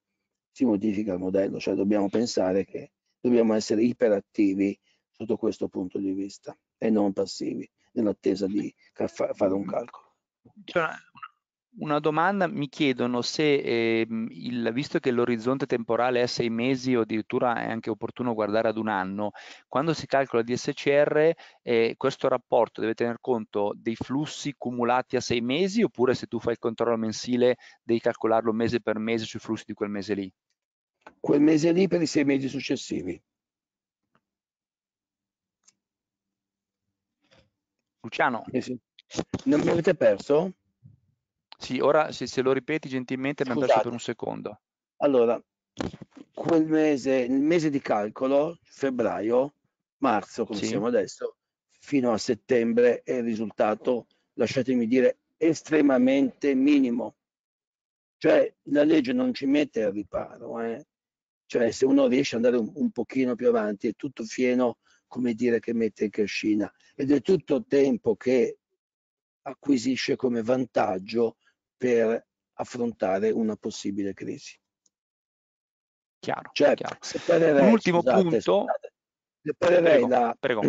si modifica il modello, cioè dobbiamo pensare che dobbiamo essere iperattivi sotto questo punto di vista e non passivi nell'attesa di fare un mm. calcolo. Cioè, una domanda, mi chiedono se, eh, il, visto che l'orizzonte temporale è sei mesi o addirittura è anche opportuno guardare ad un anno, quando si calcola il DSCR eh, questo rapporto deve tener conto dei flussi cumulati a sei mesi oppure se tu fai il controllo mensile devi calcolarlo mese per mese sui flussi di quel mese lì? Quel mese lì per i sei mesi successivi. Luciano? Eh sì. Non mi avete perso? Sì, ora se, se lo ripeti gentilmente abbiamo perso per un secondo. Allora, quel mese, il mese di calcolo, febbraio, marzo, come sì. siamo adesso, fino a settembre è il risultato, lasciatemi dire, estremamente minimo. Cioè la legge non ci mette al riparo, eh? cioè se uno riesce ad andare un, un pochino più avanti è tutto fieno, come dire, che mette in cascina ed è tutto tempo che acquisisce come vantaggio per affrontare una possibile crisi. Chiaro, cioè, chiaro. Separerei, un ultimo scusate, punto. Scusate, separerei prego, la, prego.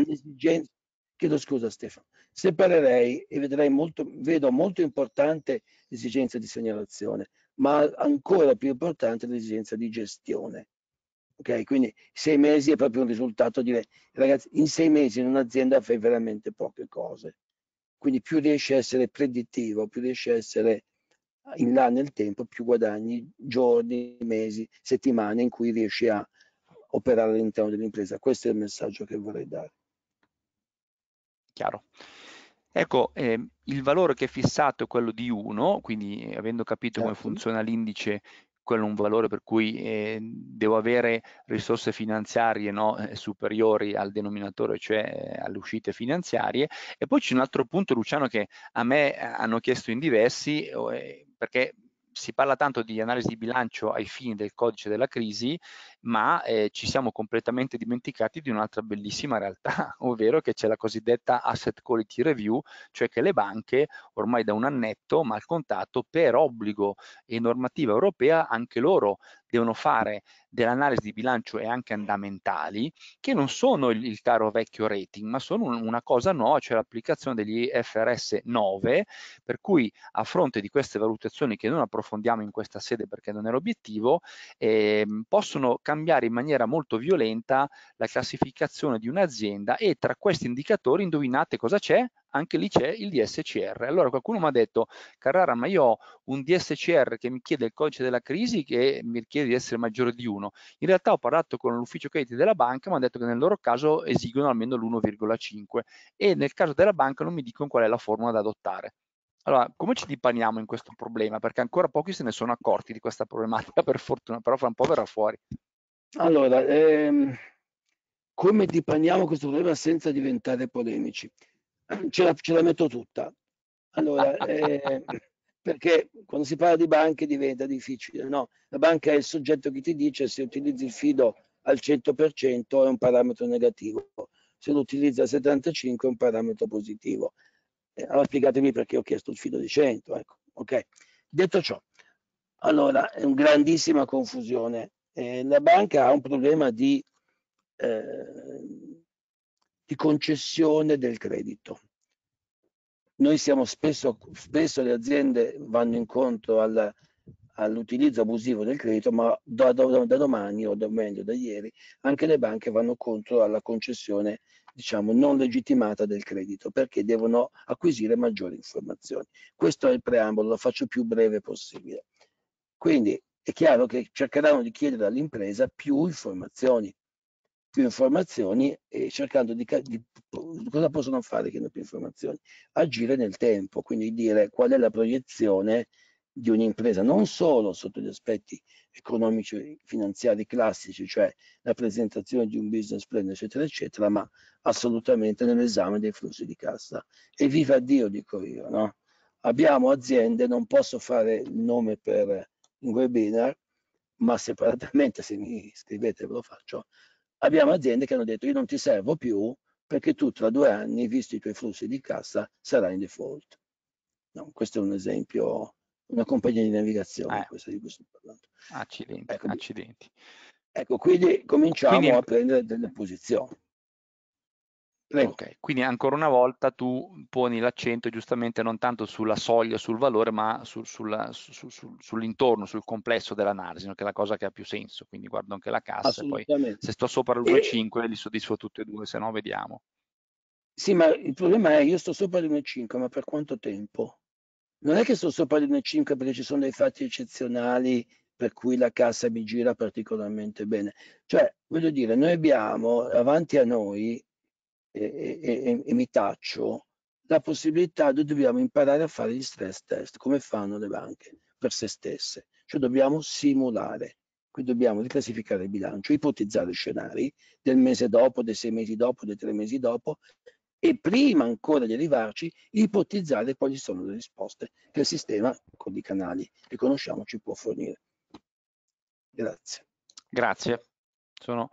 chiedo scusa Stefano, separerei e vedrei molto, vedo molto importante l'esigenza di segnalazione, ma ancora più importante l'esigenza di gestione. Ok, quindi sei mesi è proprio un risultato dire ragazzi, in sei mesi in un'azienda fai veramente poche cose. Quindi più riesci a essere predittivo, più riesci a essere in là nel tempo più guadagni giorni, mesi, settimane in cui riesci a operare all'interno dell'impresa. Questo è il messaggio che vorrei dare. Chiaro. Ecco, eh, il valore che è fissato è quello di 1, quindi eh, avendo capito certo. come funziona l'indice, quello è un valore per cui eh, devo avere risorse finanziarie no, eh, superiori al denominatore, cioè eh, alle uscite finanziarie. E poi c'è un altro punto, Luciano, che a me eh, hanno chiesto in diversi, perché si parla tanto di analisi di bilancio ai fini del codice della crisi ma eh, ci siamo completamente dimenticati di un'altra bellissima realtà, ovvero che c'è la cosiddetta asset quality review, cioè che le banche ormai da un annetto, mal contato, per obbligo e normativa europea, anche loro devono fare dell'analisi di bilancio e anche andamentali che non sono il, il caro vecchio rating ma sono un, una cosa nuova cioè l'applicazione degli FRS 9 per cui a fronte di queste valutazioni che non approfondiamo in questa sede perché non è l'obiettivo eh, possono cambiare in maniera molto violenta la classificazione di un'azienda e tra questi indicatori indovinate cosa c'è? Anche lì c'è il DSCR. Allora qualcuno mi ha detto, Carrara, ma io ho un DSCR che mi chiede il codice della crisi che mi richiede di essere maggiore di 1. In realtà ho parlato con l'ufficio crediti della banca, mi hanno detto che nel loro caso esigono almeno l'1,5 e nel caso della banca non mi dicono qual è la formula da adottare. Allora, come ci dipaniamo in questo problema? Perché ancora pochi se ne sono accorti di questa problematica, per fortuna, però fra un po' verrà fuori. Allora, ehm, come dipaniamo questo problema senza diventare polemici? Ce la, ce la metto tutta. Allora, eh, perché quando si parla di banche diventa difficile, no? La banca è il soggetto che ti dice se utilizzi il fido al 100% è un parametro negativo, se lo utilizzi al 75% è un parametro positivo. Eh, allora spiegatemi perché ho chiesto il fido di 100, ecco, ok? Detto ciò, allora, è una grandissima confusione eh, la banca ha un problema di, eh, di concessione del credito. Noi siamo spesso, spesso le aziende vanno incontro alla, all'utilizzo abusivo del credito, ma da, da, da domani o da, meglio da ieri anche le banche vanno contro alla concessione diciamo non legittimata del credito perché devono acquisire maggiori informazioni. Questo è il preambolo, lo faccio più breve possibile. Quindi è chiaro che cercheranno di chiedere all'impresa più informazioni, più informazioni e cercando di, di cosa possono fare che hanno più informazioni, agire nel tempo, quindi dire qual è la proiezione di un'impresa, non solo sotto gli aspetti economici e finanziari classici, cioè la presentazione di un business plan, eccetera, eccetera, ma assolutamente nell'esame dei flussi di cassa. E viva Dio, dico io, no? Abbiamo aziende, non posso fare il nome per un webinar, ma separatamente se mi scrivete ve lo faccio, abbiamo aziende che hanno detto io non ti servo più perché tu tra due anni, visto i tuoi flussi di cassa, sarai in default. No, questo è un esempio, una compagnia di navigazione, eh. questa di cui sto parlando. Accidenti, ecco, accidenti. Ecco, quindi cominciamo quindi... a prendere delle posizioni. Okay. Quindi ancora una volta tu poni l'accento giustamente non tanto sulla soglia, sul valore, ma sul, sulla, su, su, sull'intorno, sul complesso dell'analisi, no? che è la cosa che ha più senso. Quindi guardo anche la cassa poi se sto sopra l'1,5 e... li soddisfo tutti e due, se no vediamo. Sì, ma il problema è io sto sopra l'1,5, ma per quanto tempo? Non è che sto sopra l'1,5 perché ci sono dei fatti eccezionali per cui la cassa mi gira particolarmente bene. Cioè, voglio dire, noi abbiamo avanti a noi e, e, e, mi taccio la possibilità di dobbiamo imparare a fare gli stress test come fanno le banche per se stesse cioè dobbiamo simulare quindi dobbiamo riclassificare il bilancio ipotizzare scenari del mese dopo dei sei mesi dopo dei tre mesi dopo e prima ancora di arrivarci ipotizzare quali sono le risposte che il sistema con i canali che conosciamo ci può fornire grazie grazie sono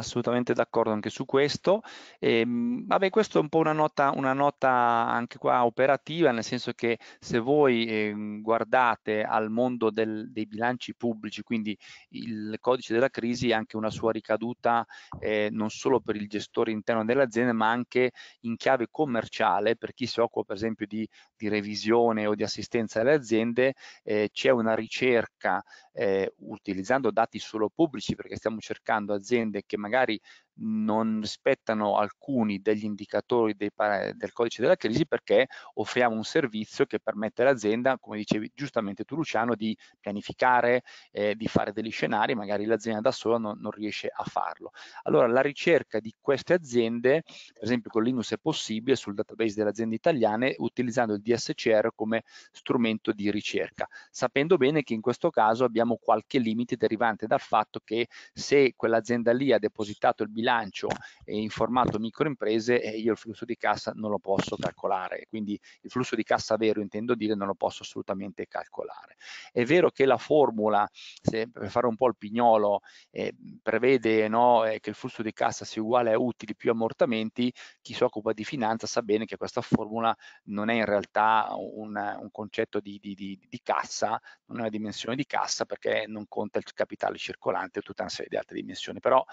assolutamente d'accordo anche su questo. E, ehm, vabbè, questa è un po' una nota, una nota, anche qua operativa, nel senso che se voi eh, guardate al mondo del, dei bilanci pubblici, quindi il codice della crisi ha anche una sua ricaduta eh, non solo per il gestore interno dell'azienda, ma anche in chiave commerciale, per chi si occupa per esempio di, di revisione o di assistenza alle aziende, eh, c'è una ricerca eh, utilizzando dati solo pubblici, perché stiamo cercando aziende che magari magari non rispettano alcuni degli indicatori dei, del codice della crisi perché offriamo un servizio che permette all'azienda, come dicevi giustamente tu Luciano, di pianificare, eh, di fare degli scenari, magari l'azienda da sola non, non, riesce a farlo. Allora la ricerca di queste aziende, per esempio con Linux è possibile sul database delle aziende italiane utilizzando il DSCR come strumento di ricerca, sapendo bene che in questo caso abbiamo qualche limite derivante dal fatto che se quell'azienda lì ha depositato il bilancio bilancio in formato microimprese e eh, io il flusso di cassa non lo posso calcolare, quindi il flusso di cassa vero intendo dire non lo posso assolutamente calcolare. È vero che la formula, se, per fare un po' il pignolo, eh, prevede no, eh, che il flusso di cassa sia uguale a utili più ammortamenti, chi si occupa di finanza sa bene che questa formula non è in realtà un, un concetto di, di, di, di cassa, non è una dimensione di cassa perché non conta il capitale circolante o tutta una serie di altre dimensioni, però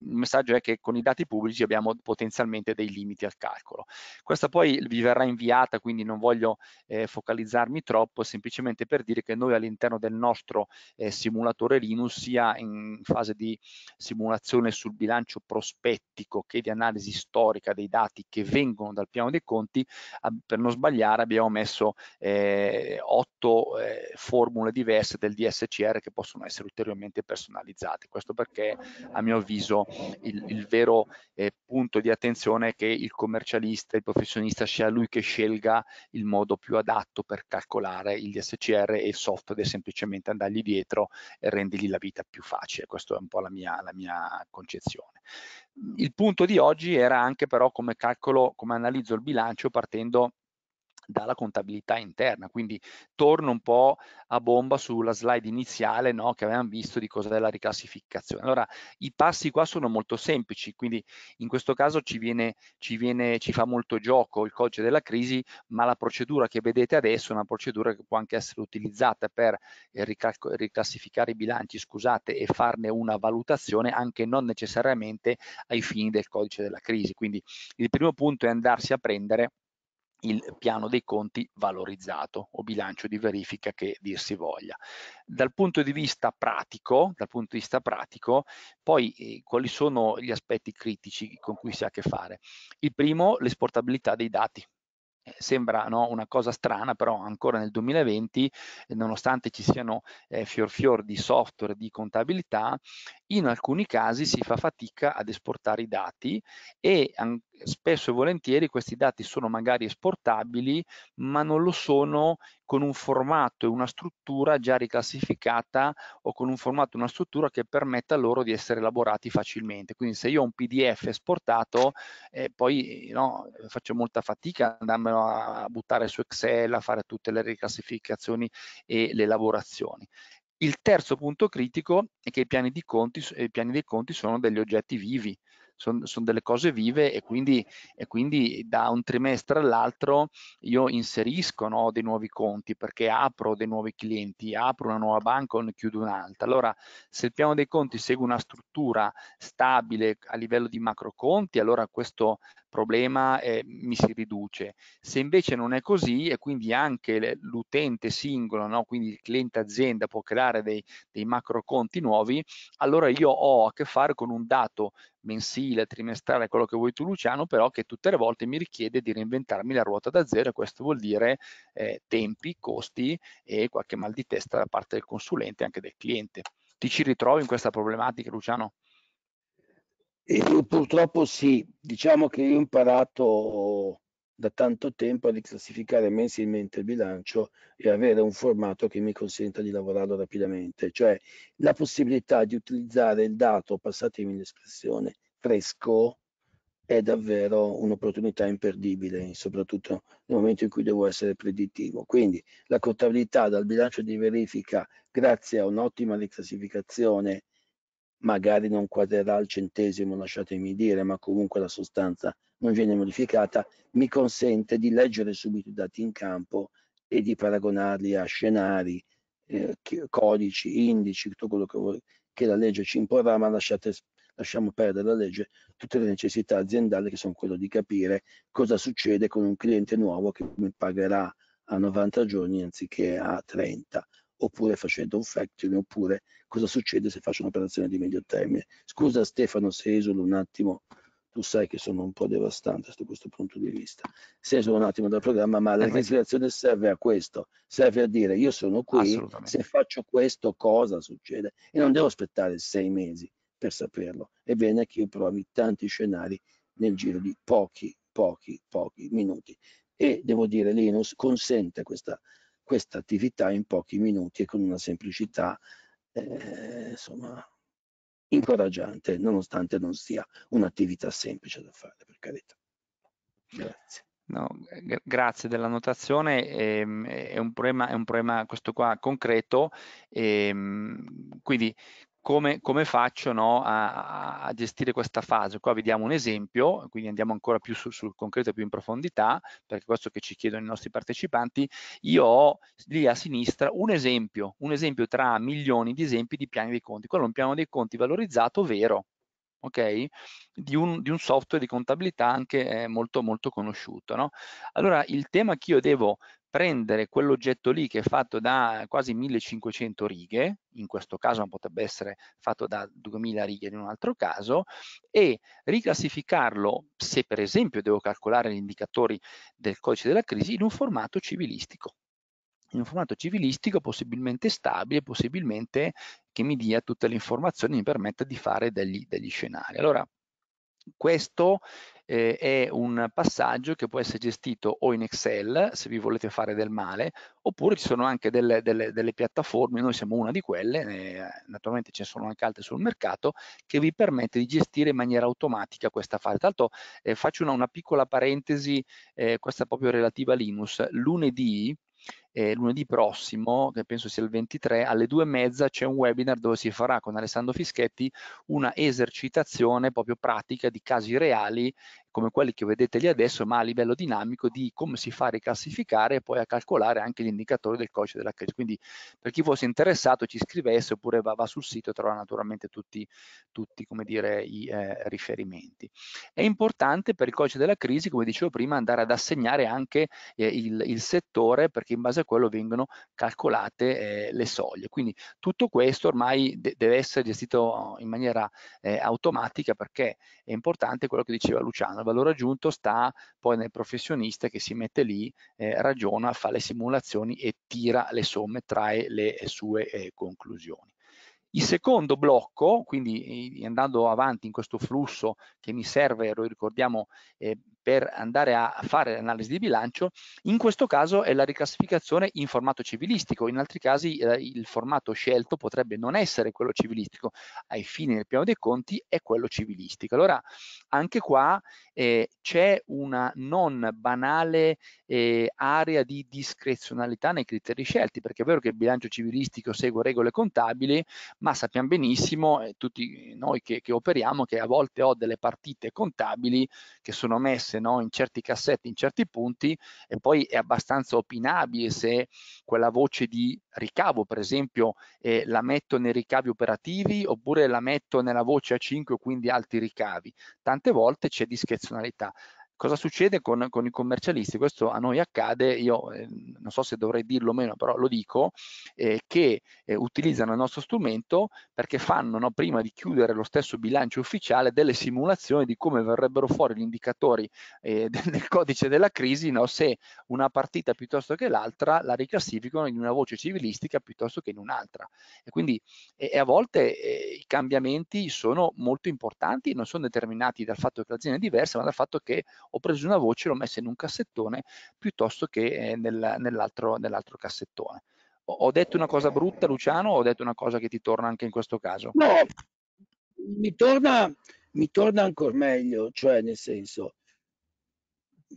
il messaggio è che con i dati pubblici abbiamo potenzialmente dei limiti al calcolo. Questa poi vi verrà inviata, quindi non voglio eh, focalizzarmi troppo, semplicemente per dire che noi all'interno del nostro eh, simulatore Linux, sia in fase di simulazione sul bilancio prospettico che di analisi storica dei dati che vengono dal piano dei conti, per non sbagliare abbiamo messo eh, otto eh, formule diverse del DSCR che possono essere ulteriormente personalizzate. Questo perché a mio avviso il, il vero eh, punto di attenzione è che il commercialista, il professionista sia lui che scelga il modo più adatto per calcolare gli SCR e il software è semplicemente andargli dietro e rendergli la vita più facile. Questa è un po' la mia, la mia concezione. Il punto di oggi era anche però come calcolo, come analizzo il bilancio partendo dalla contabilità interna. Quindi torno un po' a bomba sulla slide iniziale no, che avevamo visto di cosa è la riclassificazione. Allora, i passi qua sono molto semplici, quindi in questo caso ci, viene, ci, viene, ci fa molto gioco il codice della crisi, ma la procedura che vedete adesso è una procedura che può anche essere utilizzata per riclassificare i bilanci, scusate, e farne una valutazione anche non necessariamente ai fini del codice della crisi. Quindi il primo punto è andarsi a prendere il piano dei conti valorizzato o bilancio di verifica che dir si voglia. Dal punto di vista pratico, punto di vista pratico poi eh, quali sono gli aspetti critici con cui si ha a che fare? Il primo, l'esportabilità dei dati, eh, sembra no, una cosa strana, però ancora nel 2020, eh, nonostante ci siano eh, fior fior di software di contabilità, in alcuni casi si fa fatica ad esportare i dati e spesso e volentieri questi dati sono magari esportabili, ma non lo sono con un formato e una struttura già riclassificata o con un formato e una struttura che permetta loro di essere elaborati facilmente. Quindi se io ho un PDF esportato, eh, poi eh, no, faccio molta fatica ad andarmelo a buttare su Excel, a fare tutte le riclassificazioni e le elaborazioni. Il terzo punto critico è che i piani, conti, eh, i piani dei conti sono degli oggetti vivi, sono son delle cose vive e quindi, e quindi da un trimestre all'altro io inserisco no, dei nuovi conti perché apro dei nuovi clienti, apro una nuova banca o ne chiudo un'altra. Allora se il piano dei conti segue una struttura stabile a livello di macro conti, allora questo problema eh, mi si riduce. Se invece non è così e quindi anche l'utente singolo, no? quindi il cliente azienda può creare dei, dei macro conti nuovi, allora io ho a che fare con un dato mensile, trimestrale, quello che vuoi tu Luciano, però che tutte le volte mi richiede di reinventarmi la ruota da zero e questo vuol dire eh, tempi, costi e qualche mal di testa da parte del consulente e anche del cliente. Ti ci ritrovi in questa problematica Luciano? E purtroppo sì, diciamo che io ho imparato da tanto tempo a riclassificare mensilmente il bilancio e avere un formato che mi consenta di lavorarlo rapidamente, cioè la possibilità di utilizzare il dato, passatemi l'espressione, fresco è davvero un'opportunità imperdibile, soprattutto nel momento in cui devo essere predittivo. Quindi la contabilità dal bilancio di verifica, grazie a un'ottima riclassificazione magari non quadrerà al centesimo, lasciatemi dire, ma comunque la sostanza non viene modificata, mi consente di leggere subito i dati in campo e di paragonarli a scenari, eh, codici, indici, tutto quello che, vuoi, che la legge ci imporrà, ma lasciate, lasciamo perdere la legge, tutte le necessità aziendali che sono quello di capire cosa succede con un cliente nuovo che mi pagherà a 90 giorni anziché a 30 oppure facendo un factoring, oppure cosa succede se faccio un'operazione di medio termine. Scusa Stefano se esolo un attimo, tu sai che sono un po' devastante da questo punto di vista. Se esolo un attimo dal programma, ma la legislazione eh, serve a questo, serve a dire io sono qui, se faccio questo cosa succede? E non devo aspettare sei mesi per saperlo. È bene che io provi tanti scenari nel giro di pochi, pochi, pochi minuti. E devo dire, Linus consente questa questa attività in pochi minuti e con una semplicità eh, insomma incoraggiante nonostante non sia un'attività semplice da fare per carità grazie No, grazie della notazione, ehm, è, un problema, è un problema questo qua concreto, ehm, quindi come, come faccio no, a, a, gestire questa fase. Qua vediamo un esempio, quindi andiamo ancora più sul, sul concreto e più in profondità, perché questo che ci chiedono i nostri partecipanti, io ho lì a sinistra un esempio, un esempio tra milioni di esempi di piani dei conti. Quello è un piano dei conti valorizzato vero, Okay? Di, un, di un, software di contabilità anche eh, molto molto conosciuto. No? Allora il tema che io devo prendere quell'oggetto lì che è fatto da quasi 1500 righe, in questo caso non potrebbe essere fatto da 2000 righe in un altro caso, e riclassificarlo, se per esempio devo calcolare gli indicatori del codice della crisi, in un formato civilistico in un formato civilistico possibilmente stabile, possibilmente che mi dia tutte le informazioni, mi permetta di fare degli, degli scenari. Allora, questo eh, è un passaggio che può essere gestito o in Excel, se vi volete fare del male, oppure ci sono anche delle, delle, delle piattaforme, noi siamo una di quelle, eh, naturalmente ce ne sono anche altre sul mercato, che vi permette di gestire in maniera automatica questa fase. Tra l'altro eh, faccio una, una, piccola parentesi, eh, questa è proprio relativa a Linus, Lunedì eh, lunedì prossimo, che penso sia il 23, alle due e mezza c'è un webinar dove si farà con Alessandro Fischetti una esercitazione proprio pratica di casi reali come quelli che vedete lì adesso, ma a livello dinamico di come si fa a riclassificare e poi a calcolare anche gli indicatori del codice della crisi. Quindi per chi fosse interessato ci scrivesse oppure va, va sul sito e trova naturalmente tutti, tutti dire, i eh, riferimenti. È importante per il codice della crisi, come dicevo prima, andare ad assegnare anche eh, il, il settore perché in base a quello vengono calcolate eh, le soglie. Quindi tutto questo ormai de deve essere gestito in maniera eh, automatica perché è importante quello che diceva Luciano, il valore aggiunto sta poi nel professionista che si mette lì, eh, ragiona, fa le simulazioni e tira le somme, trae le sue eh, conclusioni. Il secondo blocco, quindi andando avanti in questo flusso che mi serve, lo ricordiamo, eh, per andare a fare l'analisi di bilancio, in questo caso è la riclassificazione in formato civilistico, in altri casi eh, il formato scelto potrebbe non essere quello civilistico, ai fini del piano dei conti è quello civilistico. Allora anche qua eh, c'è una non banale eh, area di discrezionalità nei criteri scelti, perché è vero che il bilancio civilistico segue regole contabili, ma sappiamo benissimo, eh, tutti noi che, che operiamo, che a volte ho delle partite contabili che sono messe se no in certi cassetti, in certi punti, e poi è abbastanza opinabile se quella voce di ricavo, per esempio, eh, la metto nei ricavi operativi oppure la metto nella voce A5, quindi altri ricavi. Tante volte c'è discrezionalità. Cosa succede con, con, i commercialisti? Questo a noi accade, io eh, non so se dovrei dirlo o meno, però lo dico, eh, che eh, utilizzano il nostro strumento perché fanno, no, prima di chiudere lo stesso bilancio ufficiale, delle simulazioni di come verrebbero fuori gli indicatori eh, del codice della crisi, no, se una partita piuttosto che l'altra la riclassificano in una voce civilistica piuttosto che in un'altra. E quindi e a volte eh, i cambiamenti sono molto importanti, non sono determinati dal fatto che l'azienda è diversa, ma dal fatto che ho preso una voce e l'ho messa in un cassettone piuttosto che eh, nel, nell'altro, nell'altro cassettone. Ho, detto una cosa brutta, Luciano, o ho detto una cosa che ti torna anche in questo caso? No, mi torna, mi torna ancora meglio, cioè nel senso,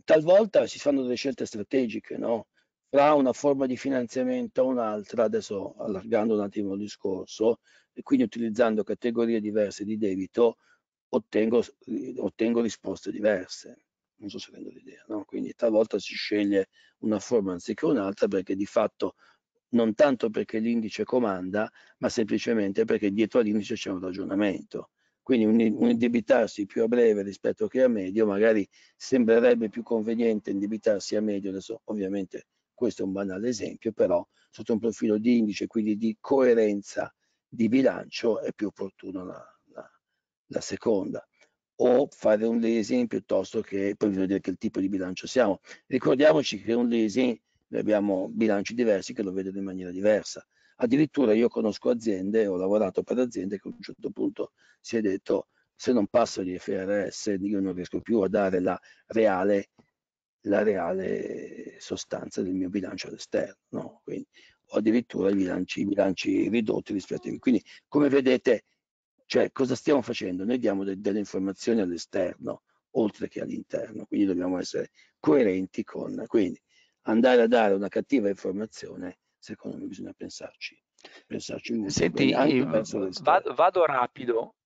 talvolta si fanno delle scelte strategiche, no? Fra una forma di finanziamento e un'altra, adesso allargando un attimo il discorso, e quindi utilizzando categorie diverse di debito, ottengo, ottengo risposte diverse non so se rendo l'idea, no? quindi talvolta si sceglie una forma anziché un'altra perché di fatto non tanto perché l'indice comanda, ma semplicemente perché dietro all'indice c'è un ragionamento. Quindi un, un, indebitarsi più a breve rispetto che a medio, magari sembrerebbe più conveniente indebitarsi a medio, adesso ovviamente questo è un banale esempio, però sotto un profilo di indice, quindi di coerenza di bilancio, è più opportuna la, la, la seconda o fare un leasing piuttosto che, poi bisogna dire che tipo di bilancio siamo. Ricordiamoci che un leasing, noi abbiamo bilanci diversi che lo vedono in maniera diversa. Addirittura io conosco aziende, ho lavorato per aziende che a un certo punto si è detto se non passo gli FRS io non riesco più a dare la reale, la reale sostanza del mio bilancio all'esterno. No? Quindi, o addirittura i bilanci, i bilanci ridotti rispetto a... Quindi come vedete cioè, cosa stiamo facendo? Noi diamo de delle informazioni all'esterno, oltre che all'interno, quindi dobbiamo essere coerenti con... Quindi andare a dare una cattiva informazione, secondo me bisogna pensarci. pensarci molto. Senti, io, eh, vado, vado rapido,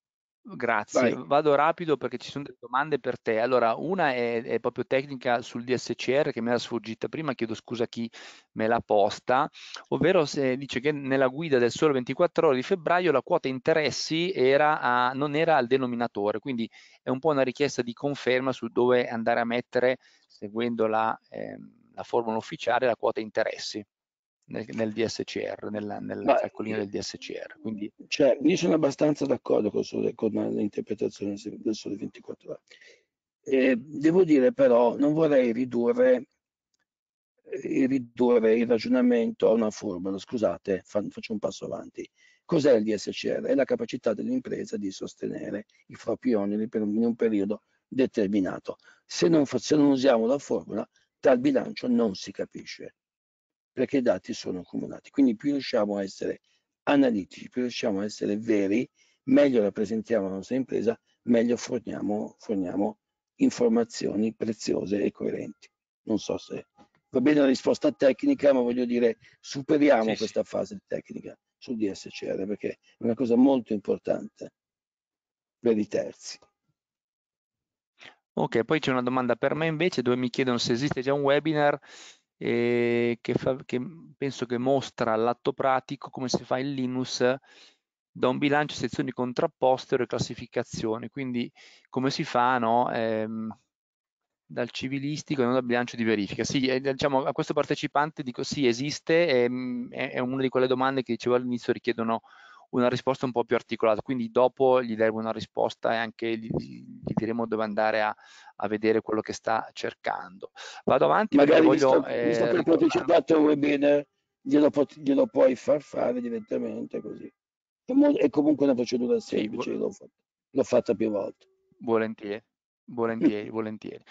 Grazie, Vai. vado rapido perché ci sono delle domande per te. Allora, una è, è, proprio tecnica sul DSCR che mi era sfuggita prima, chiedo scusa a chi me l'ha posta, ovvero se dice che nella guida del sole 24 ore di febbraio la quota interessi era a, non era al denominatore, quindi è un po' una richiesta di conferma su dove andare a mettere, seguendo la, eh, la formula ufficiale, la quota interessi nel, nel DSCR, nella, nel Ma, calcolino del DSCR. Quindi... Cioè, io sono abbastanza d'accordo con, con l'interpretazione del sole 24 ore. Eh, devo dire però, non vorrei ridurre, eh, ridurre il ragionamento a una formula, scusate, fa, faccio un passo avanti. Cos'è il DSCR? È la capacità dell'impresa di sostenere i propri oneri per, in un periodo determinato. Se non, se non usiamo la formula, dal bilancio non si capisce perché i dati sono accumulati. Quindi più riusciamo a essere analitici, più riusciamo a essere veri, meglio rappresentiamo la nostra impresa, meglio forniamo, forniamo informazioni preziose e coerenti. Non so se va bene la risposta tecnica, ma voglio dire superiamo sì, questa sì. fase tecnica sul DSCR perché è una cosa molto importante per i terzi. Ok, poi c'è una domanda per me invece dove mi chiedono se esiste già un webinar eh, che, fa, che penso che mostra l'atto pratico come si fa in Linux da un bilancio sezioni contrapposte o classificazione, quindi come si fa no? ehm, dal civilistico e non dal bilancio di verifica. Sì, eh, diciamo, a questo partecipante dico sì, esiste, ehm, è, è una di quelle domande che dicevo all'inizio richiedono una risposta un po' più articolata, quindi dopo gli devo una risposta e anche gli, gli diremo dove andare a, a vedere quello che sta cercando. Vado avanti Magari perché voglio... Visto, eh, visto che partecipato a un webinar, glielo, glielo, puoi far fare direttamente così. È comunque una procedura semplice, sì, l'ho fatta più volte. Volentieri, volentieri, volentieri.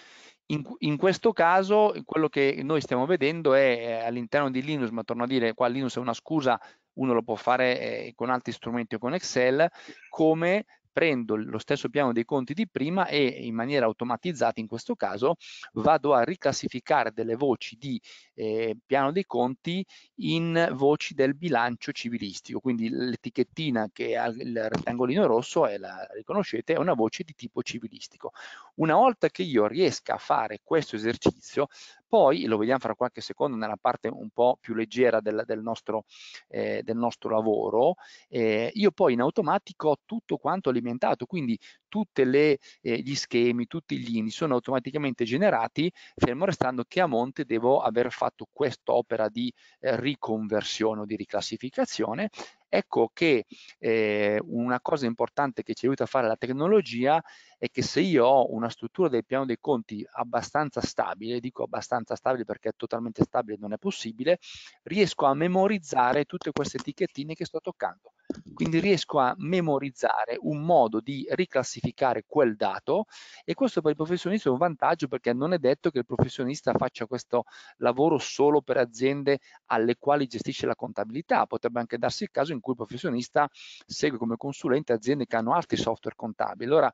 In, in, questo caso quello che noi stiamo vedendo è eh, all'interno di Linux, ma torno a dire qua Linux è una scusa, uno lo può fare eh, con altri strumenti o con Excel, come prendo lo stesso piano dei conti di prima e in maniera automatizzata in questo caso vado a riclassificare delle voci di eh, piano dei conti in voci del bilancio civilistico, quindi l'etichettina che ha il rettangolino rosso è la riconoscete è una voce di tipo civilistico. Una volta che io riesca a fare questo esercizio poi, lo vediamo fra qualche secondo nella parte un po' più leggera del, del, nostro, eh, del nostro, lavoro, eh, io poi in automatico ho tutto quanto alimentato, quindi tutti eh, gli schemi, tutti gli indici sono automaticamente generati, fermo restando che a monte devo aver fatto quest'opera di eh, riconversione o di riclassificazione ecco che eh, una cosa importante che ci aiuta a fare la tecnologia è è che se io ho una struttura del piano dei conti abbastanza stabile, dico abbastanza stabile perché è totalmente stabile non è possibile, riesco a memorizzare tutte queste etichettine che sto toccando. Quindi riesco a memorizzare un modo di riclassificare quel dato e questo per il professionista è un vantaggio perché non è detto che il professionista faccia questo lavoro solo per aziende alle quali gestisce la contabilità. Potrebbe anche darsi il caso in cui il professionista segue come consulente aziende che hanno altri software contabili. Allora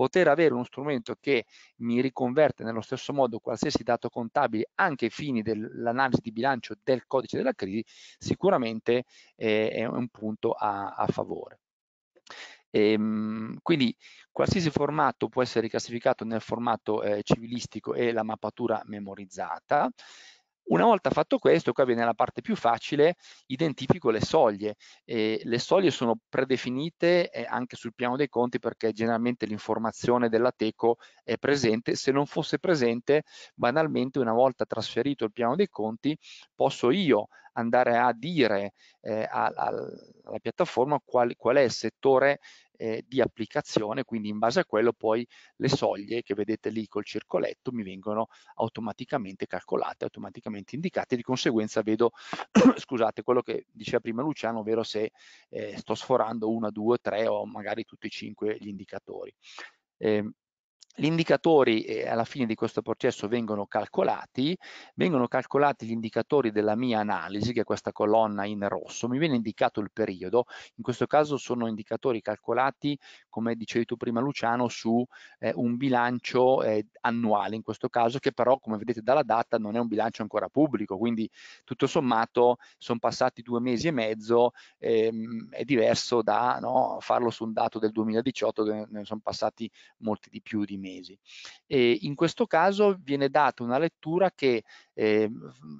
poter avere uno strumento che mi riconverte nello stesso modo qualsiasi dato contabile, anche ai fini dell'analisi di bilancio del codice della crisi, sicuramente eh, è un punto a, a favore. Ehm, quindi qualsiasi formato può essere classificato nel formato eh, civilistico e la mappatura memorizzata. Una volta fatto questo, qua viene la parte più facile, identifico le soglie. E le soglie sono predefinite eh, anche sul piano dei conti perché generalmente l'informazione della TECO è presente. Se non fosse presente, banalmente una volta trasferito il piano dei conti, posso io andare a dire eh, alla, alla piattaforma qual, qual, è il settore eh, di applicazione, quindi in base a quello poi le soglie che vedete lì col circoletto mi vengono automaticamente calcolate, automaticamente indicate, di conseguenza vedo, scusate, quello che diceva prima Luciano, ovvero se eh, sto sforando una, due, tre o magari tutti e cinque gli indicatori. Eh, gli indicatori eh, alla fine di questo processo vengono calcolati, vengono calcolati gli indicatori della mia analisi, che è questa colonna in rosso, mi viene indicato il periodo, in questo caso sono indicatori calcolati, come dicevi tu prima Luciano, su eh, un bilancio eh, annuale in questo caso, che però come vedete dalla data non è un bilancio ancora pubblico, quindi tutto sommato sono passati due mesi e mezzo, ehm, è diverso da no, farlo su un dato del 2018, ne sono passati molti di più di me mesi. E in questo caso viene data una lettura che eh,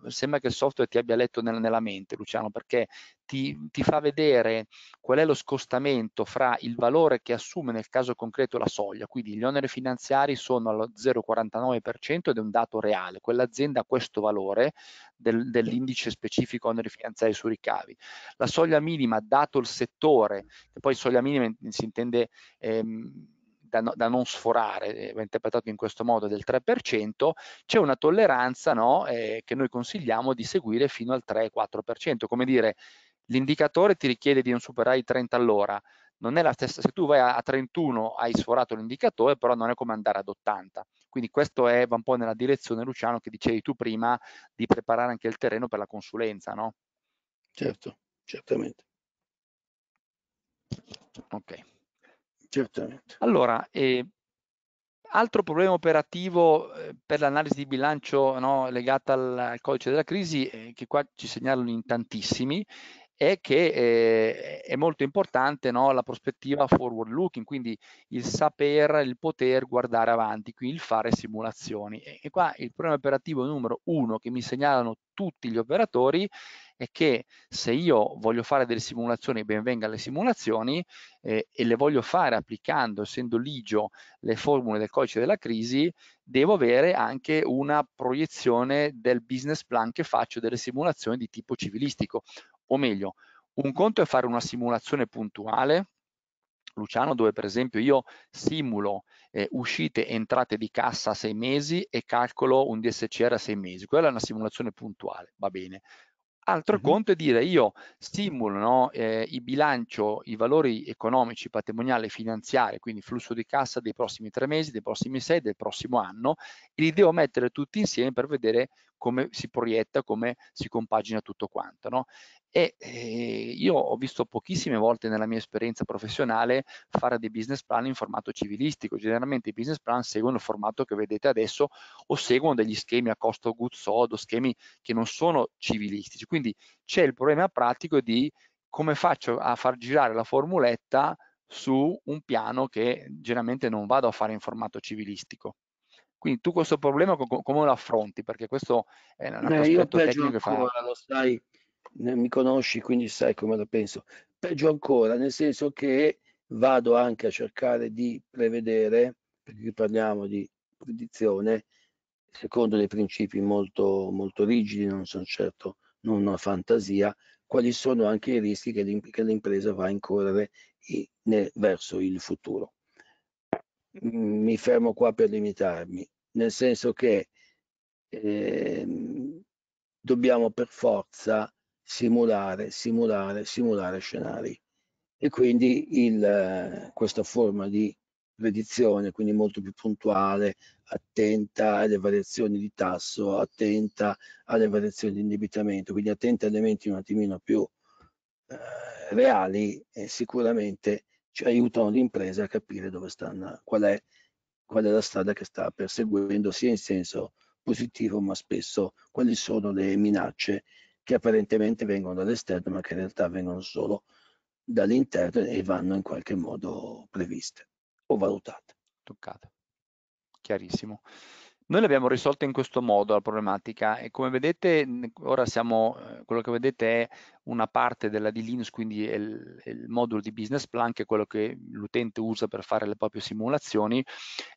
sembra che il software ti abbia letto nel, nella mente, Luciano, perché ti, ti, fa vedere qual è lo scostamento fra il valore che assume nel caso concreto la soglia, quindi gli oneri finanziari sono allo 0,49% ed è un dato reale, quell'azienda ha questo valore del, dell'indice specifico oneri finanziari su ricavi. La soglia minima, dato il settore, che poi soglia minima si intende... Ehm, da, no, da, non sforare, eh, va interpretato in questo modo, del 3%, c'è una tolleranza no, eh, che noi consigliamo di seguire fino al 3-4%. Come dire, l'indicatore ti richiede di non superare i 30 all'ora, non è la stessa, se tu vai a 31 hai sforato l'indicatore, però non è come andare ad 80. Quindi questo è, va un po' nella direzione, Luciano, che dicevi tu prima, di preparare anche il terreno per la consulenza, no? Certo, certamente. Ok. Certamente. Allora, eh, altro problema operativo ehm, per l'analisi di bilancio no, legata al, al, codice della crisi, eh, che qua ci segnalano in tantissimi, è che eh, è molto importante no, la prospettiva forward looking, quindi il saper, il poter guardare avanti, quindi il fare simulazioni. E, e qua il problema operativo numero uno che mi segnalano tutti gli operatori è che se io voglio fare delle simulazioni, benvenga le simulazioni eh, e le voglio fare applicando, essendo ligio, le formule del codice della crisi, devo avere anche una proiezione del business plan che faccio delle simulazioni di tipo civilistico. O meglio, un conto è fare una simulazione puntuale, Luciano, dove per esempio io simulo eh, uscite e entrate di cassa a sei mesi e calcolo un DSCR a sei mesi. Quella è una simulazione puntuale, va bene. Altro mm-hmm. conto è dire io stimolo no, eh, i bilancio, i valori economici, patrimoniali e finanziari, quindi flusso di cassa dei prossimi tre mesi, dei prossimi sei, del prossimo anno, e li devo mettere tutti insieme per vedere come si proietta, come si compagina tutto quanto. No? E eh, io ho visto pochissime volte nella mia esperienza professionale fare dei business plan in formato civilistico. Generalmente i business plan seguono il formato che vedete adesso o seguono degli schemi a costo good guzzodo, schemi che non sono civilistici. Quindi c'è il problema pratico di come faccio a far girare la formuletta su un piano che generalmente non vado a fare in formato civilistico. Quindi tu questo problema come lo affronti? Perché questo è un eh, io peggio ancora, fa... lo sai, mi conosci, quindi sai come lo penso. Peggio ancora, nel senso che vado anche a cercare di prevedere, perché qui parliamo di predizione, secondo dei principi molto, molto rigidi, non sono certo non una fantasia, quali sono anche i rischi che l'impresa va a incorrere verso il futuro mi fermo qua per limitarmi, nel senso che eh, dobbiamo per forza simulare, simulare, simulare scenari. E quindi il, questa forma di predizione, quindi molto più puntuale, attenta alle variazioni di tasso, attenta alle variazioni di indebitamento, quindi attenta a elementi un attimino più eh, reali, è eh, sicuramente ci aiutano le imprese a capire dove stanno, qual è, qual è la strada che sta perseguendo sia in senso positivo ma spesso quali sono le minacce che apparentemente vengono dall'esterno ma che in realtà vengono solo dall'interno e vanno in qualche modo previste o valutate. Toccate. Chiarissimo. Noi l'abbiamo risolta in questo modo la problematica e come vedete ora siamo, eh, quello che vedete è una parte della di Linux, quindi è il, è il modulo di business plan che è quello che l'utente usa per fare le proprie simulazioni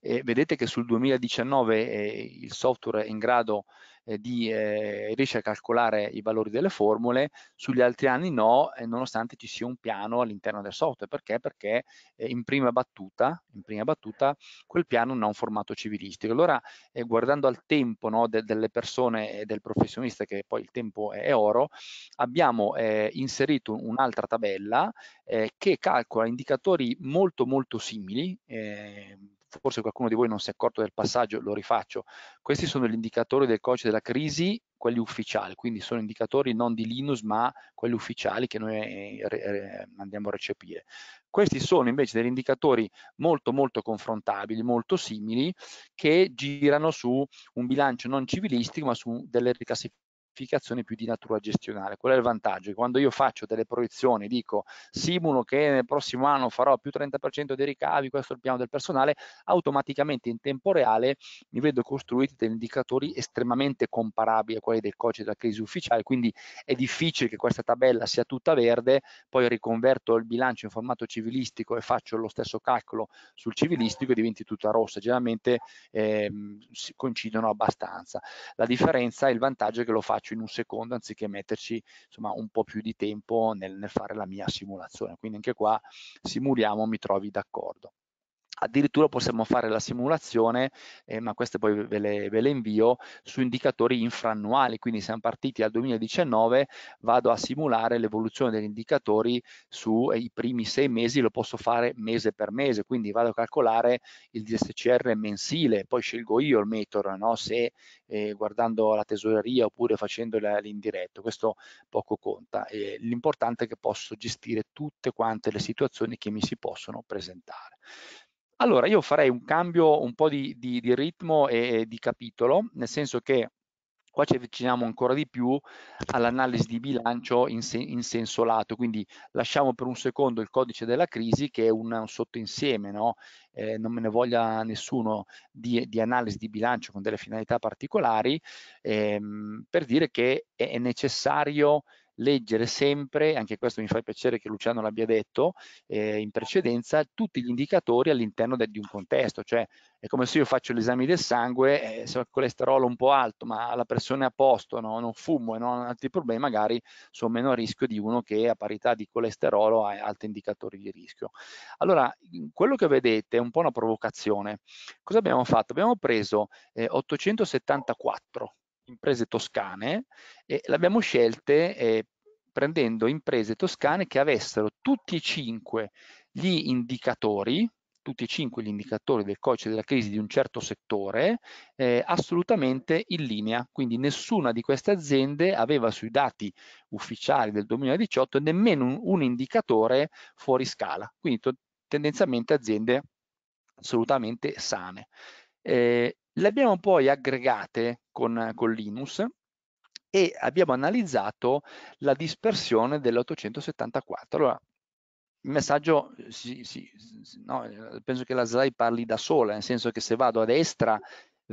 e vedete che sul 2019 eh, il software è in grado eh, di, eh, riesce a calcolare i valori delle formule, sugli altri anni no, eh, nonostante ci sia un piano all'interno del software. Perché? Perché eh, in prima, battuta, in, prima battuta, quel piano non ha un formato civilistico. Allora, eh, guardando al tempo no, de delle persone e del professionista, che poi il tempo è, oro, abbiamo inserito un'altra tabella che calcola indicatori molto molto simili, ehm, forse qualcuno di voi non si è accorto del passaggio, lo rifaccio. Questi sono gli indicatori del codice della crisi, quelli ufficiali, quindi sono indicatori non di Linus ma quelli ufficiali che noi andiamo a recepire. Questi sono invece degli indicatori molto molto confrontabili, molto simili, che girano su un bilancio non civilistico ma su delle riclassificazioni pianificazione più di natura gestionale. Qual è il vantaggio? Quando io faccio delle proiezioni, dico simulo che nel prossimo anno farò più 30% dei ricavi, questo è il piano del personale, automaticamente in tempo reale mi vedo costruiti degli indicatori estremamente comparabili a quelli del codice della crisi ufficiale, quindi è difficile che questa tabella sia tutta verde, poi riconverto il bilancio in formato civilistico e faccio lo stesso calcolo sul civilistico e diventi tutta rossa, generalmente eh, si coincidono abbastanza. La differenza, il vantaggio è che lo faccio faccio in un secondo anziché metterci insomma, un po' più di tempo nel, nel fare la mia simulazione. Quindi anche qua simuliamo, mi trovi d'accordo addirittura possiamo fare la simulazione, eh, ma queste poi ve le, ve le, invio, su indicatori infrannuali, quindi siamo partiti dal 2019, vado a simulare l'evoluzione degli indicatori sui eh, primi sei mesi, lo posso fare mese per mese, quindi vado a calcolare il DSCR mensile, poi scelgo io il metodo, no? se eh, guardando la tesoreria oppure facendo l'indiretto, questo poco conta, l'importante è che posso gestire tutte quante le situazioni che mi si possono presentare. Allora, io farei un cambio un po' di, di, di ritmo e, e di capitolo, nel senso che qua ci avviciniamo ancora di più all'analisi di bilancio in, sen in, senso lato, quindi lasciamo per un secondo il codice della crisi che è un, un sottoinsieme, no? eh, non me ne voglia nessuno di, di, analisi di bilancio con delle finalità particolari, ehm, per dire che è, è necessario leggere sempre, anche questo mi fa piacere che Luciano l'abbia detto eh, in precedenza, tutti gli indicatori all'interno di un contesto, cioè è come se io faccio l'esame del sangue, eh, se ho il colesterolo un po' alto, ma la pressione è a posto, no? non fumo e non ho altri problemi, magari sono meno a rischio di uno che a parità di colesterolo ha altri indicatori di rischio. Allora, quello che vedete è un po' una provocazione. Cosa abbiamo fatto? Abbiamo preso eh, 874 imprese toscane e l'abbiamo scelte eh, prendendo imprese toscane che avessero tutti e cinque gli indicatori, tutti e cinque gli indicatori del codice della crisi di un certo settore eh, assolutamente in linea, quindi nessuna di queste aziende aveva sui dati ufficiali del 2018 nemmeno un, un indicatore fuori scala, quindi tendenzialmente aziende assolutamente sane. Eh, le abbiamo poi aggregate con, con Linus e abbiamo analizzato la dispersione dell'874. Allora, il messaggio, eh, sì, sì, no, eh, penso che la slide parli da sola, nel senso che se vado a destra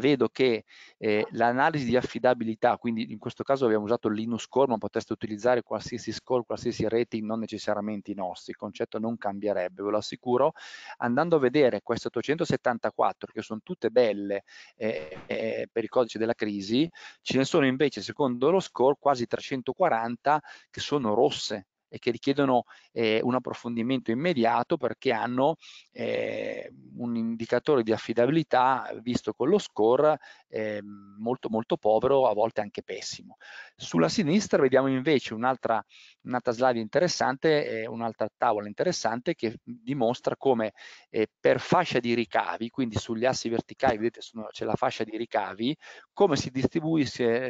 vedo che eh, l'analisi di affidabilità, quindi in questo caso abbiamo usato Linux Core, ma potreste utilizzare qualsiasi score, qualsiasi rating, non necessariamente i nostri, il concetto non cambierebbe, ve lo assicuro. Andando a vedere queste 874, che sono tutte belle eh, eh, per il codice della crisi, ce ne sono invece, secondo lo score, quasi 340 che sono rosse, e che richiedono eh, un approfondimento immediato perché hanno eh, un indicatore di affidabilità visto con lo score eh, molto molto povero, a volte anche pessimo. Sulla sinistra vediamo invece un'altra un'altra slide interessante, eh, un'altra tavola interessante che dimostra come eh, per fascia di ricavi, quindi sugli assi verticali, vedete c'è la fascia di ricavi, come si distribuisce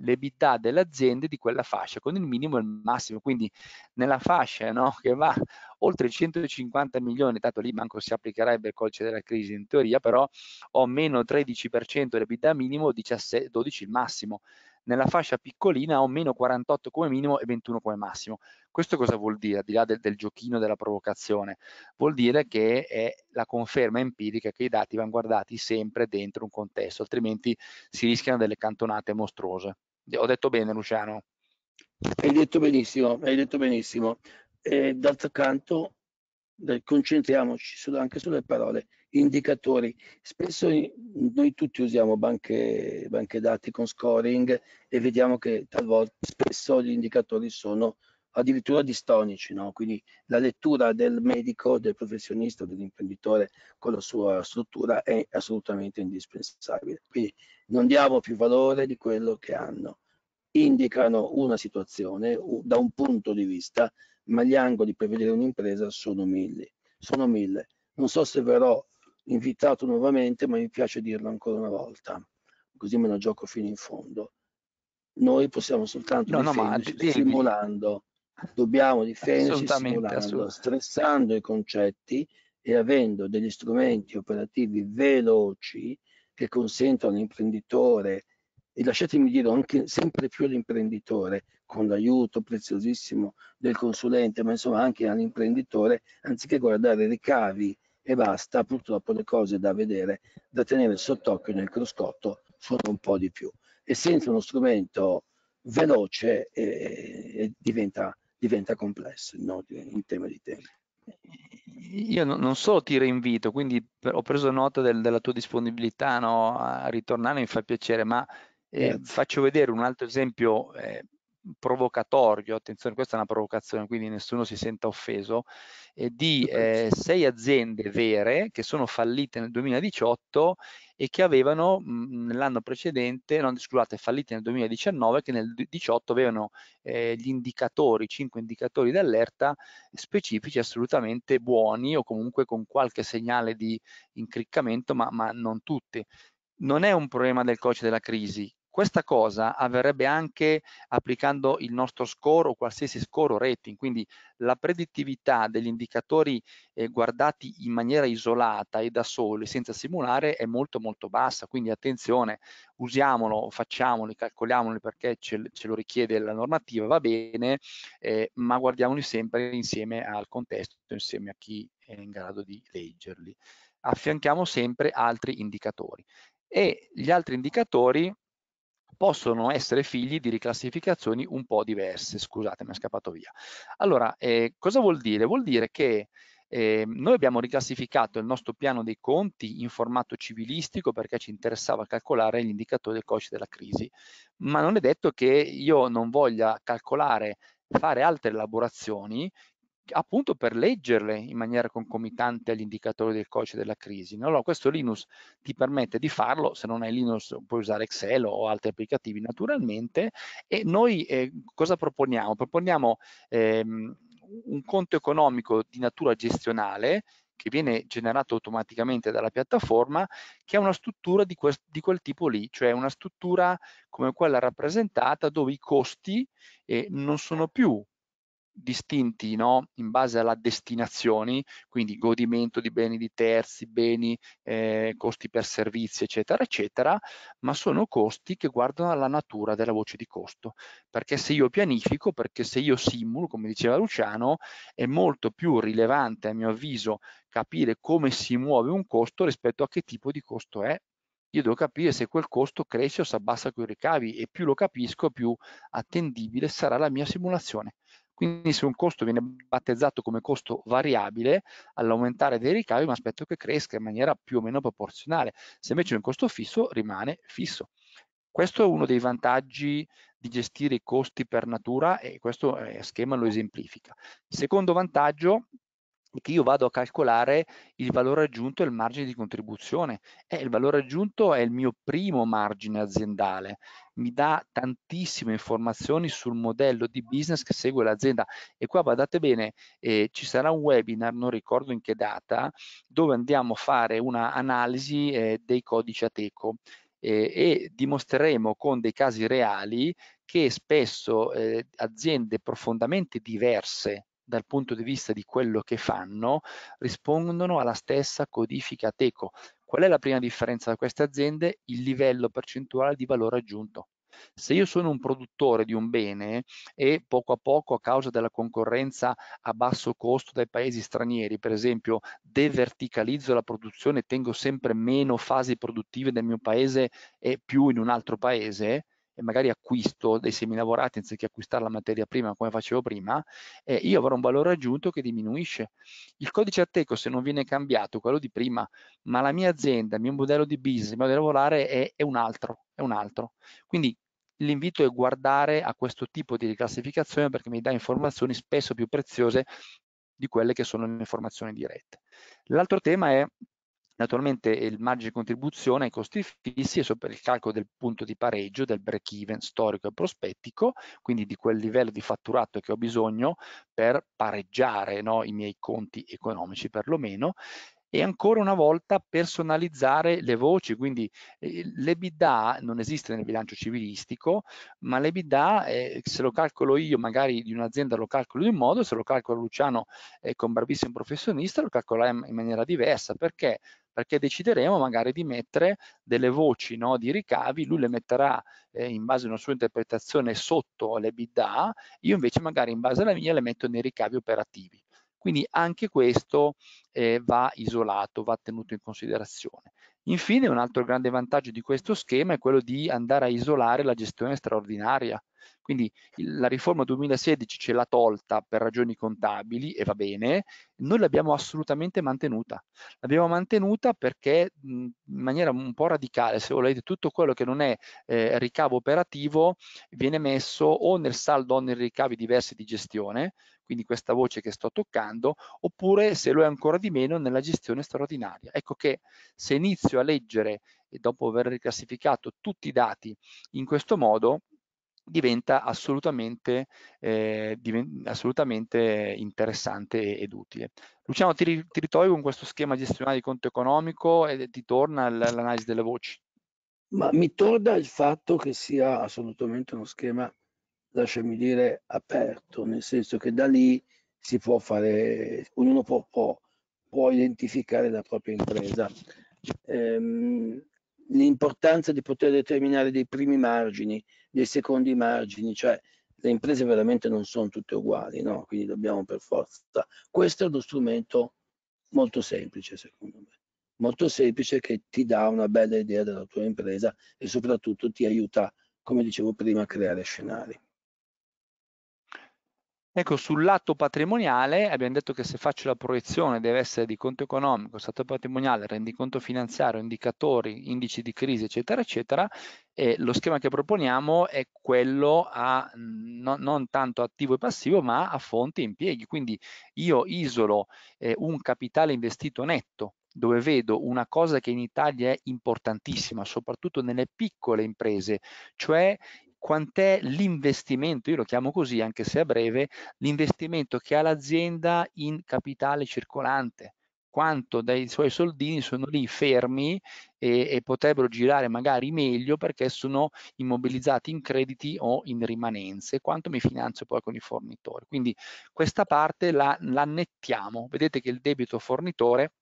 l'EBITDA delle aziende di quella fascia, con il minimo e il massimo, quindi nella fascia no, che va oltre i 150 milioni, tanto lì manco si applicherebbe il codice della crisi in teoria, però ho meno 13% l'EBITDA minimo, 17, 12 il massimo nella fascia piccolina ho meno 48 come minimo e 21 come massimo. Questo cosa vuol dire, al di là del, del giochino della provocazione? Vuol dire che è la conferma empirica che i dati vanno guardati sempre dentro un contesto, altrimenti si rischiano delle cantonate mostruose. Ho detto bene, Luciano? Hai detto benissimo, hai detto benissimo. d'altro canto, concentriamoci anche sulle parole indicatori. Spesso noi tutti usiamo banche, banche dati con scoring e vediamo che talvolta spesso gli indicatori sono addirittura distonici, no? quindi la lettura del medico, del professionista, dell'imprenditore con la sua struttura è assolutamente indispensabile. Quindi non diamo più valore di quello che hanno. Indicano una situazione da un punto di vista, ma gli angoli per vedere un'impresa sono mille. Sono mille. Non so se verrò invitato nuovamente, ma mi piace dirlo ancora una volta, così me lo gioco fino in fondo. Noi possiamo soltanto no, difenderci no, simulando, dobbiamo difenderci simulando, assolutamente. stressando i concetti e avendo degli strumenti operativi veloci che consentono all'imprenditore e lasciatemi dire anche sempre più all'imprenditore con l'aiuto preziosissimo del consulente ma insomma anche all'imprenditore anziché guardare ricavi e basta, purtroppo le cose da vedere, da tenere sott'occhio nel cruscotto sono un po' di più e senza uno strumento veloce e, eh, e eh, diventa, diventa, complesso no? in tema di tempo. Io non solo ti reinvito, quindi ho preso nota del, della tua disponibilità no? a ritornare, mi fa piacere, ma eh, faccio vedere un altro esempio eh, provocatorio, attenzione questa è una provocazione quindi nessuno si senta offeso, eh, di eh, sei aziende vere che sono fallite nel 2018 e che avevano mhmm, nell'anno precedente, no, scusate, fallite nel 2019, che nel 2018 avevano eh, gli indicatori, cinque indicatori d'allerta specifici assolutamente buoni o comunque con qualche segnale di incriccamento, ma, ma non tutti non è un problema del codice della crisi, questa cosa avverrebbe anche applicando il nostro score o qualsiasi score o rating, quindi la predittività degli indicatori eh, guardati in maniera isolata e da soli, senza simulare, è molto molto bassa, quindi attenzione, usiamolo, facciamoli, calcoliamoli perché ce, ce lo richiede la normativa, va bene, eh, ma guardiamoli sempre insieme al contesto, insieme a chi è in grado di leggerli. Affianchiamo sempre altri indicatori e gli altri indicatori possono essere figli di riclassificazioni un po' diverse. Scusate, mi è scappato via. Allora, eh, cosa vuol dire? Vuol dire che eh, noi abbiamo riclassificato il nostro piano dei conti in formato civilistico perché ci interessava calcolare gli indicatori del codice della crisi, ma non è detto che io non voglia calcolare, fare altre elaborazioni appunto per leggerle in maniera concomitante agli indicatori del codice della crisi. No? Allora, questo Linux ti permette di farlo, se non hai Linux puoi usare Excel o altri applicativi naturalmente e noi eh, cosa proponiamo? Proponiamo ehm, un conto economico di natura gestionale che viene generato automaticamente dalla piattaforma, che ha una struttura di, quel, di quel tipo lì, cioè una struttura come quella rappresentata dove i costi eh, non sono più distinti no? in base alla destinazione, quindi godimento di beni di terzi, beni, eh, costi per servizi, eccetera, eccetera, ma sono costi che guardano alla natura della voce di costo, perché se io pianifico, perché se io simulo, come diceva Luciano, è molto più rilevante a mio avviso capire come si muove un costo rispetto a che tipo di costo è, io devo capire se quel costo cresce o si abbassa con i ricavi e più lo capisco più attendibile sarà la mia simulazione. Quindi se un costo viene battezzato come costo variabile, all'aumentare dei ricavi mi aspetto che cresca in maniera più o meno proporzionale, se invece è un costo fisso rimane fisso. Questo è uno dei vantaggi di gestire i costi per natura e questo eh, schema lo esemplifica. secondo vantaggio è che io vado a calcolare il valore aggiunto e il margine di contribuzione. Eh, il valore aggiunto è il mio primo margine aziendale mi dà tantissime informazioni sul modello di business che segue l'azienda e qua guardate bene eh, ci sarà un webinar non ricordo in che data dove andiamo a fare un'analisi eh, dei codici ateco eh, e dimostreremo con dei casi reali che spesso eh, aziende profondamente diverse dal punto di vista di quello che fanno rispondono alla stessa codifica ateco Qual è la prima differenza da queste aziende? Il livello percentuale di valore aggiunto. Se io sono un produttore di un bene e poco a poco a causa della concorrenza a basso costo dai paesi stranieri, per esempio, deverticalizzo la produzione, e tengo sempre meno fasi produttive nel mio paese e più in un altro paese, e magari acquisto dei semilavorati anziché acquistare la materia prima come facevo prima, eh, io avrò un valore aggiunto che diminuisce. Il codice Ateco se non viene cambiato, quello di prima, ma la mia azienda, il mio modello di business, il mio modello di lavorare è, è un altro, è un altro. Quindi l'invito è guardare a questo tipo di riclassificazione perché mi dà informazioni spesso più preziose di quelle che sono le informazioni dirette. L'altro tema è Naturalmente il margine di contribuzione ai costi fissi è sopra il calcolo del punto di pareggio, del break even storico e prospettico, quindi di quel livello di fatturato che ho bisogno per pareggiare no, i miei conti economici perlomeno e ancora una volta personalizzare le voci, quindi eh, l'EBITDA non esiste nel bilancio civilistico, ma l'EBITDA eh, se lo calcolo io magari di un'azienda lo calcolo in un modo, se lo calcolo Luciano eh, con Barbissimo professionista lo calcolerà in, in maniera diversa, perché? perché decideremo magari di mettere delle voci no, di ricavi, lui le metterà eh, in base a una sua interpretazione sotto le bidda, io invece magari in base alla mia le metto nei ricavi operativi. Quindi anche questo eh, va isolato, va tenuto in considerazione. Infine un altro grande vantaggio di questo schema è quello di andare a isolare la gestione straordinaria. Quindi la riforma 2016 ce l'ha tolta per ragioni contabili e va bene, noi l'abbiamo assolutamente mantenuta. L'abbiamo mantenuta perché in maniera un po' radicale, se volete, tutto quello che non è eh, ricavo operativo viene messo o nel saldo o nei ricavi diversi di gestione, quindi questa voce che sto toccando, oppure se lo è ancora di meno nella gestione straordinaria. Ecco che se inizio a leggere e dopo aver riclassificato tutti i dati in questo modo, diventa assolutamente, eh, div assolutamente interessante ed utile. Luciano, ti, ri ti ritrovi con questo schema gestionale di conto economico e ti torna l'analisi delle voci? Ma mi torna il fatto che sia assolutamente uno schema lasciami dire, aperto, nel senso che da lì si può fare, ognuno può, può, può identificare la propria impresa. Ehm, l'importanza di poter determinare dei primi margini, dei secondi margini, cioè le imprese veramente non sono tutte uguali, no? quindi dobbiamo per forza. Questo è uno strumento molto semplice, secondo me, molto semplice che ti dà una bella idea della tua impresa e soprattutto ti aiuta, come dicevo prima, a creare scenari. Ecco, sul lato patrimoniale abbiamo detto che se faccio la proiezione deve essere di conto economico, stato patrimoniale, rendiconto finanziario, indicatori, indici di crisi, eccetera, eccetera. E lo schema che proponiamo è quello a mm, no, non tanto attivo e passivo, ma a fonti e impieghi. Quindi io isolo eh, un capitale investito netto dove vedo una cosa che in Italia è importantissima, soprattutto nelle piccole imprese, cioè quant'è l'investimento, io lo chiamo così anche se a breve, l'investimento che ha l'azienda in capitale circolante, quanto dei suoi soldini sono lì fermi e, e potrebbero girare magari meglio perché sono immobilizzati in crediti o in rimanenze, quanto mi finanzio poi con i fornitori. Quindi questa parte la, la nettiamo, vedete che il debito fornitore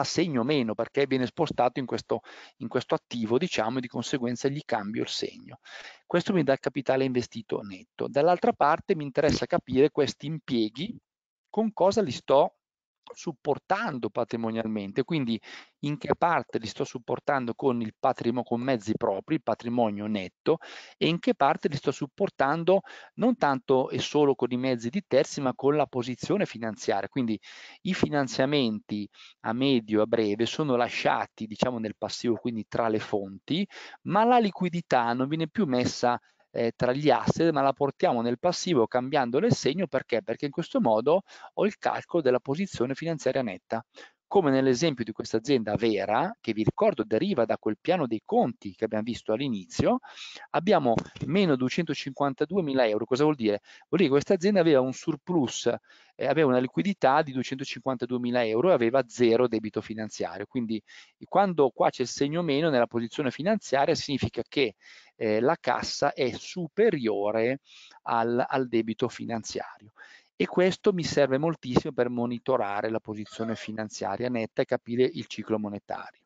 a segno meno perché viene spostato in questo, in questo attivo diciamo e di conseguenza gli cambio il segno. Questo mi dà il capitale investito netto. Dall'altra parte mi interessa capire questi impieghi con cosa li sto supportando patrimonialmente, quindi in che parte li sto supportando con, il patrimonio, con mezzi propri, il patrimonio netto, e in che parte li sto supportando non tanto e solo con i mezzi di terzi, ma con la posizione finanziaria. Quindi i finanziamenti a medio e a breve sono lasciati, diciamo, nel passivo, quindi tra le fonti, ma la liquidità non viene più messa eh, tra gli asset, ma la portiamo nel passivo cambiando il segno perché? Perché in questo modo ho il calcolo della posizione finanziaria netta come nell'esempio di questa azienda Vera, che vi ricordo deriva da quel piano dei conti che abbiamo visto all'inizio, abbiamo meno 252 mila euro. Cosa vuol dire? Vuol dire che questa azienda aveva un surplus, eh, aveva una liquidità di 252 mila euro e aveva zero debito finanziario. Quindi quando qua c'è il segno meno nella posizione finanziaria significa che eh, la cassa è superiore al, al debito finanziario e questo mi serve moltissimo per monitorare la posizione finanziaria netta e capire il ciclo monetario.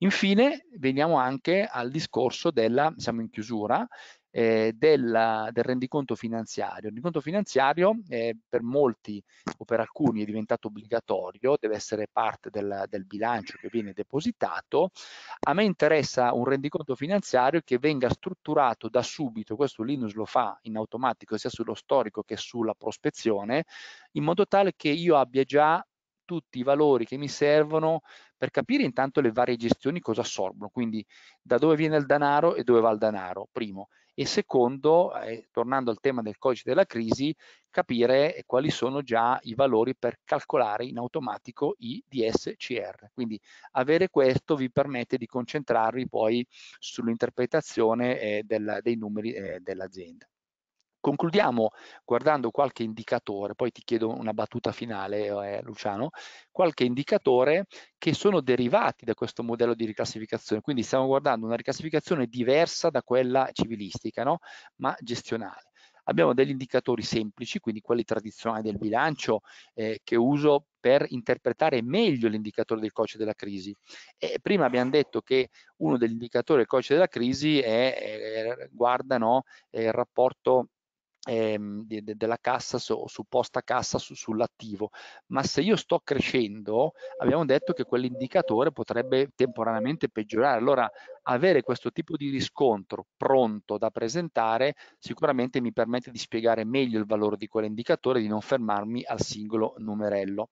Infine veniamo anche al discorso della, siamo in chiusura, eh, della, del rendiconto finanziario. Il rendiconto finanziario eh, per molti o per alcuni è diventato obbligatorio, deve essere parte del, del bilancio che viene depositato. A me interessa un rendiconto finanziario che venga strutturato da subito, questo Linus lo fa in automatico sia sullo storico che sulla prospezione, in modo tale che io abbia già tutti i valori che mi servono per capire intanto le varie gestioni cosa assorbono, quindi da dove viene il denaro e dove va il denaro, primo e secondo, eh, tornando al tema del codice della crisi, capire quali sono già i valori per calcolare in automatico i DSCR. Quindi avere questo vi permette di concentrarvi poi sull'interpretazione eh, dei numeri eh, dell'azienda. Concludiamo guardando qualche indicatore, poi ti chiedo una battuta finale eh, Luciano, qualche indicatore che sono derivati da questo modello di riclassificazione, quindi stiamo guardando una riclassificazione diversa da quella civilistica, no? ma gestionale. Abbiamo degli indicatori semplici, quindi quelli tradizionali del bilancio eh, che uso per interpretare meglio l'indicatore del codice della crisi. E prima abbiamo detto che uno degli indicatori del codice della crisi è, è, guarda no, è il rapporto ehm, de, de, della cassa o so, supposta cassa su, sull'attivo, ma se io sto crescendo abbiamo detto che quell'indicatore potrebbe temporaneamente peggiorare, allora avere questo tipo di riscontro pronto da presentare sicuramente mi permette di spiegare meglio il valore di quell'indicatore, e di non fermarmi al singolo numerello.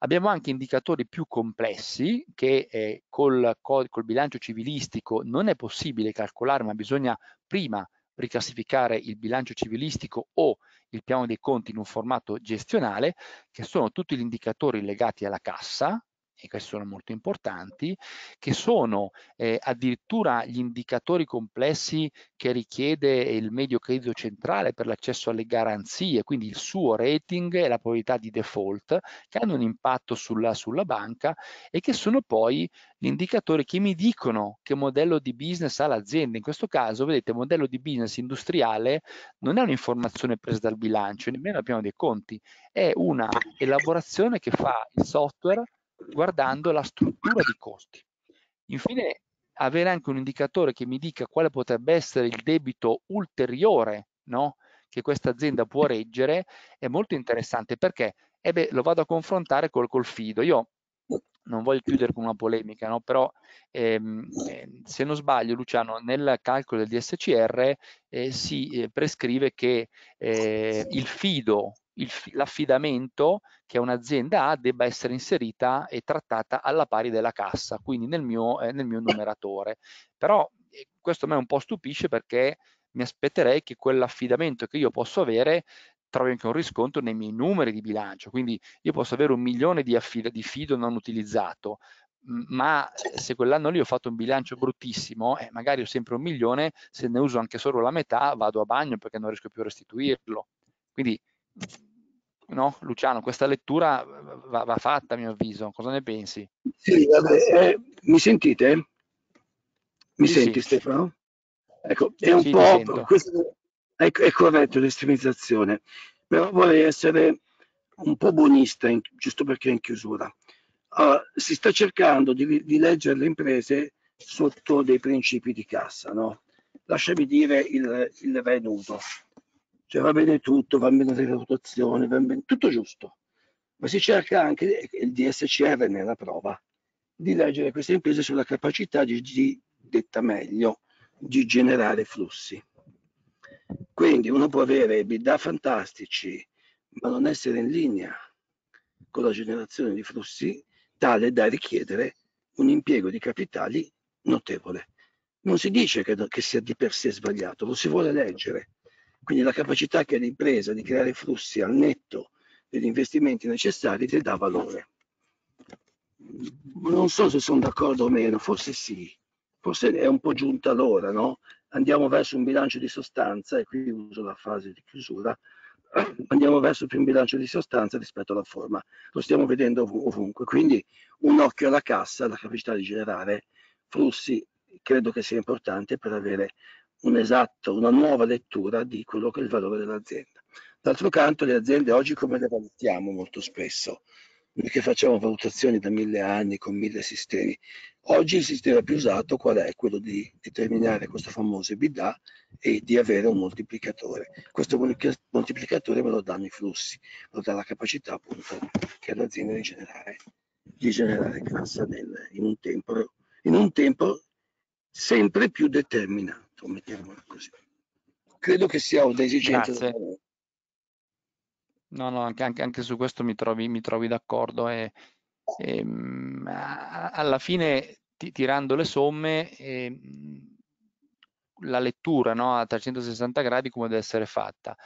Abbiamo anche indicatori più complessi che eh, col, col, col bilancio civilistico non è possibile calcolare, ma bisogna prima riclassificare il bilancio civilistico o il piano dei conti in un formato gestionale, che sono tutti gli indicatori legati alla cassa, e questi sono molto importanti, che sono eh, addirittura gli indicatori complessi che richiede il medio credito centrale per l'accesso alle garanzie, quindi il suo rating e la probabilità di default, che hanno un impatto sulla, sulla banca e che sono poi gli indicatori che mi dicono che modello di business ha l'azienda. In questo caso, vedete, modello di business industriale non è un'informazione presa dal bilancio, nemmeno dal piano dei conti, è una elaborazione che fa il software guardando la struttura di costi. Infine, avere anche un indicatore che mi dica quale potrebbe essere il debito ulteriore no? che questa azienda può reggere è molto interessante perché eh beh, lo vado a confrontare col, col fido. Io non voglio chiudere con una polemica, no? però ehm, ehm se non sbaglio Luciano nel calcolo del DSCR eh, si eh, prescrive che eh, il fido l'affidamento che un'azienda ha debba essere inserita e trattata alla pari della cassa, quindi nel mio, eh, nel mio numeratore. Però eh, questo a me un po' stupisce perché mi aspetterei che quell'affidamento che io posso avere trovi anche un riscontro nei miei numeri di bilancio, quindi io posso avere un milione di, di fido non utilizzato, ma eh, se quell'anno lì ho fatto un bilancio bruttissimo, eh, magari ho sempre un milione, se ne uso anche solo la metà vado a bagno perché non riesco più a restituirlo. Quindi No? Luciano, questa lettura va, va, fatta a mio avviso, cosa ne pensi? Sì, vabbè, eh, mi sentite? Mi sì, senti sì. Stefano? Ecco, è un sì, po' questo, ecco, ecco, è, è corretto l'estremizzazione, però vorrei essere un po' buonista, in, giusto perché è in chiusura. Allora, si sta cercando di, di, leggere le imprese sotto dei principi di cassa, no? Lasciami dire il, il re cioè va bene tutto, va bene la valutazioni, va bene tutto giusto, ma si cerca anche, il DSCR nella prova, di leggere queste imprese sulla capacità di, di detta meglio, di generare flussi. Quindi uno può avere bidà fantastici, ma non essere in linea con la generazione di flussi tale da richiedere un impiego di capitali notevole. Non si dice che, che sia di per sé sbagliato, lo si vuole leggere, quindi la capacità che l'impresa di creare flussi al netto degli investimenti necessari le dà valore. Non so se sono d'accordo o meno, forse sì, forse è un po' giunta l'ora, no? Andiamo verso un bilancio di sostanza, e qui uso la fase di chiusura, andiamo verso più un bilancio di sostanza rispetto alla forma, lo stiamo vedendo ov- ovunque, quindi un occhio alla cassa, la capacità di generare flussi, credo che sia importante per avere un'esatta, una nuova lettura di quello che è il valore dell'azienda. D'altro canto le aziende oggi come le valutiamo molto spesso? Noi che facciamo valutazioni da mille anni con mille sistemi. Oggi il sistema più usato qual è? Quello di determinare questo famoso EBITDA e di avere un moltiplicatore. Questo moltiplicatore me lo danno i flussi, lo dà la capacità appunto che ha l'azienda di generare, di generare cassa nel, in, un tempo, in un tempo sempre più determinato mettiamola così. Credo che sia un'esigenza. esigenza. No, no, anche, anche, anche, su questo mi trovi, mi trovi d'accordo. E, e, ehm, alla fine, ti, tirando le somme, e, ehm, la lettura no, a 360 gradi come deve essere fatta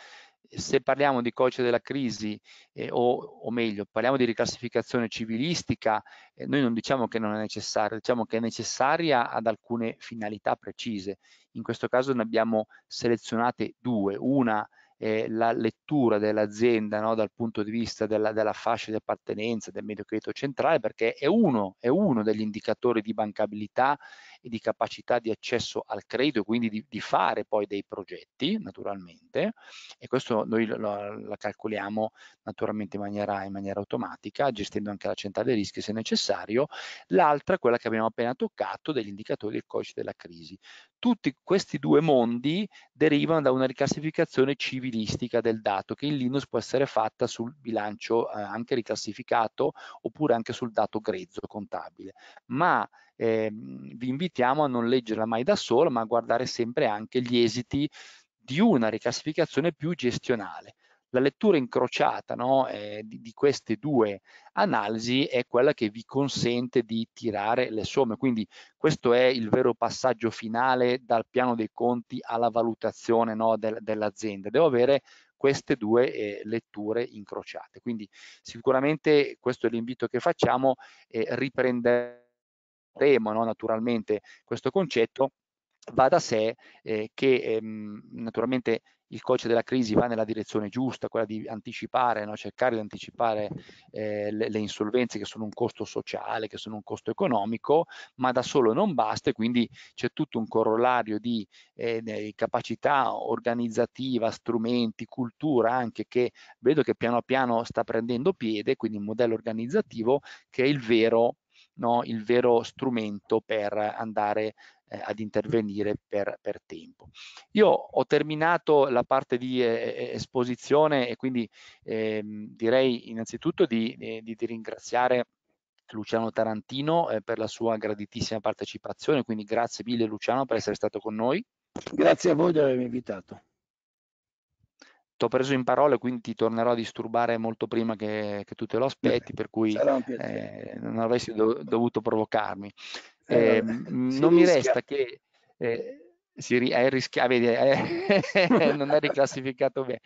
se parliamo di codice della crisi eh, o, o, meglio parliamo di riclassificazione civilistica eh, noi non diciamo che non è necessaria diciamo che è necessaria ad alcune finalità precise in questo caso ne abbiamo selezionate due una è la lettura dell'azienda no, dal punto di vista della, della fascia di appartenenza del medio credito centrale perché è uno, è uno degli indicatori di bancabilità e di capacità di accesso al credito e quindi di, di fare poi dei progetti naturalmente e questo noi lo, la calcoliamo naturalmente in maniera, in maniera automatica gestendo anche la centrale dei rischi se necessario. L'altra quella che abbiamo appena toccato degli indicatori del codice della crisi. Tutti questi due mondi derivano da una riclassificazione civilistica del dato che in Linux può essere fatta sul bilancio eh, anche riclassificato oppure anche sul dato grezzo contabile. Ma eh, vi invitiamo a non leggerla mai da solo, ma a guardare sempre anche gli esiti di una riclassificazione più gestionale. La lettura incrociata no, eh, di, di, queste due analisi è quella che vi consente di tirare le somme, quindi questo è il vero passaggio finale dal piano dei conti alla valutazione no, del, dell'azienda. Devo avere queste due eh, letture incrociate. Quindi sicuramente questo è l'invito che facciamo, eh, riprendere no? naturalmente questo concetto, va da sé eh, che ehm, naturalmente il codice della crisi va nella direzione giusta, quella di anticipare, no? cercare di anticipare eh, le, le, insolvenze che sono un costo sociale, che sono un costo economico, ma da solo non basta e quindi c'è tutto un corollario di eh, capacità organizzativa, strumenti, cultura anche che vedo che piano piano sta prendendo piede, quindi un modello organizzativo che è il vero no, il vero strumento per andare eh, ad intervenire per, per, tempo. Io ho terminato la parte di eh, eh esposizione e quindi ehm, direi innanzitutto di, di, di ringraziare Luciano Tarantino eh, per la sua graditissima partecipazione, quindi grazie mille Luciano per essere stato con noi. Grazie a voi di avermi invitato ho preso in parola, quindi ti tornerò a disturbare molto prima che, che tu te lo aspetti, per cui eh, non avresti do, dovuto provocarmi. Eh, ehm, non mi resta che... Eh, si, è rischia, ah, vedi, eh, non è riclassificato bene.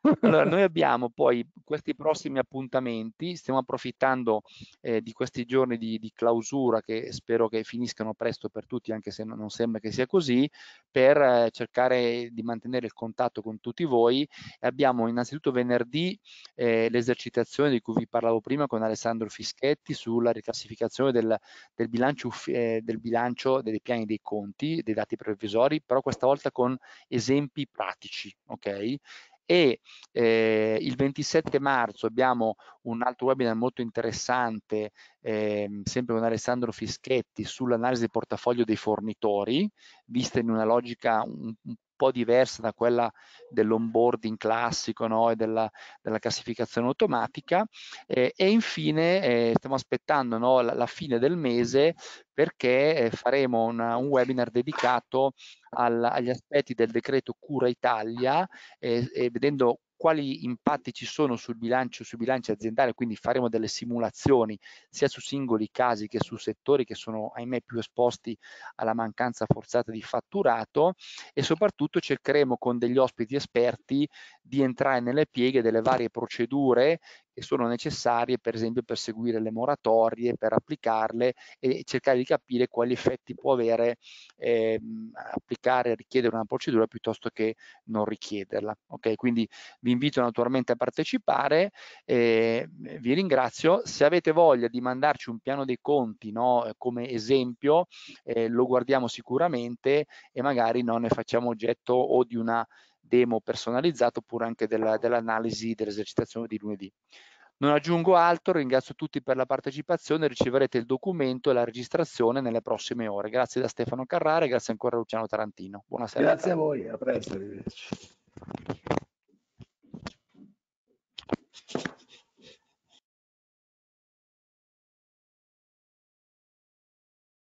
Allora, noi abbiamo poi questi prossimi appuntamenti, stiamo approfittando eh, di questi giorni di, di, clausura che spero che finiscano presto per tutti, anche se non sembra che sia così, per eh, cercare di mantenere il contatto con tutti voi. Abbiamo innanzitutto venerdì eh, l'esercitazione di cui vi parlavo prima con Alessandro Fischetti sulla riclassificazione del, del, bilancio, eh, del bilancio dei piani dei conti, dei dati previsori, però questa volta con esempi pratici. Okay? e eh, il 27 marzo abbiamo un altro webinar molto interessante eh, sempre con Alessandro Fischetti sull'analisi del portafoglio dei fornitori vista in una logica un, un po' diversa da quella dell'onboarding classico no? e della, della, classificazione automatica eh, e infine eh, stiamo aspettando no? la, la, fine del mese perché eh, faremo una, un webinar dedicato al, agli aspetti del decreto Cura Italia eh, e vedendo quali impatti ci sono sul bilancio, sui bilanci aziendali, quindi faremo delle simulazioni sia su singoli casi che su settori che sono ahimè più esposti alla mancanza forzata di fatturato e soprattutto cercheremo con degli ospiti esperti di entrare nelle pieghe delle varie procedure che sono necessarie per esempio per seguire le moratorie, per applicarle e cercare di capire quali effetti può avere eh, applicare, richiedere una procedura piuttosto che non richiederla. Okay? Quindi vi invito naturalmente a partecipare, eh, vi ringrazio, se avete voglia di mandarci un piano dei conti no, come esempio eh, lo guardiamo sicuramente e magari no, ne facciamo oggetto o di una demo personalizzato oppure anche della, dell'analisi dell'esercitazione di lunedì. Non aggiungo altro, ringrazio tutti per la partecipazione, riceverete il documento e la registrazione nelle prossime ore. Grazie da Stefano Carrara e grazie ancora a Luciano Tarantino. Buonasera. Grazie a voi, a presto. Arrivederci.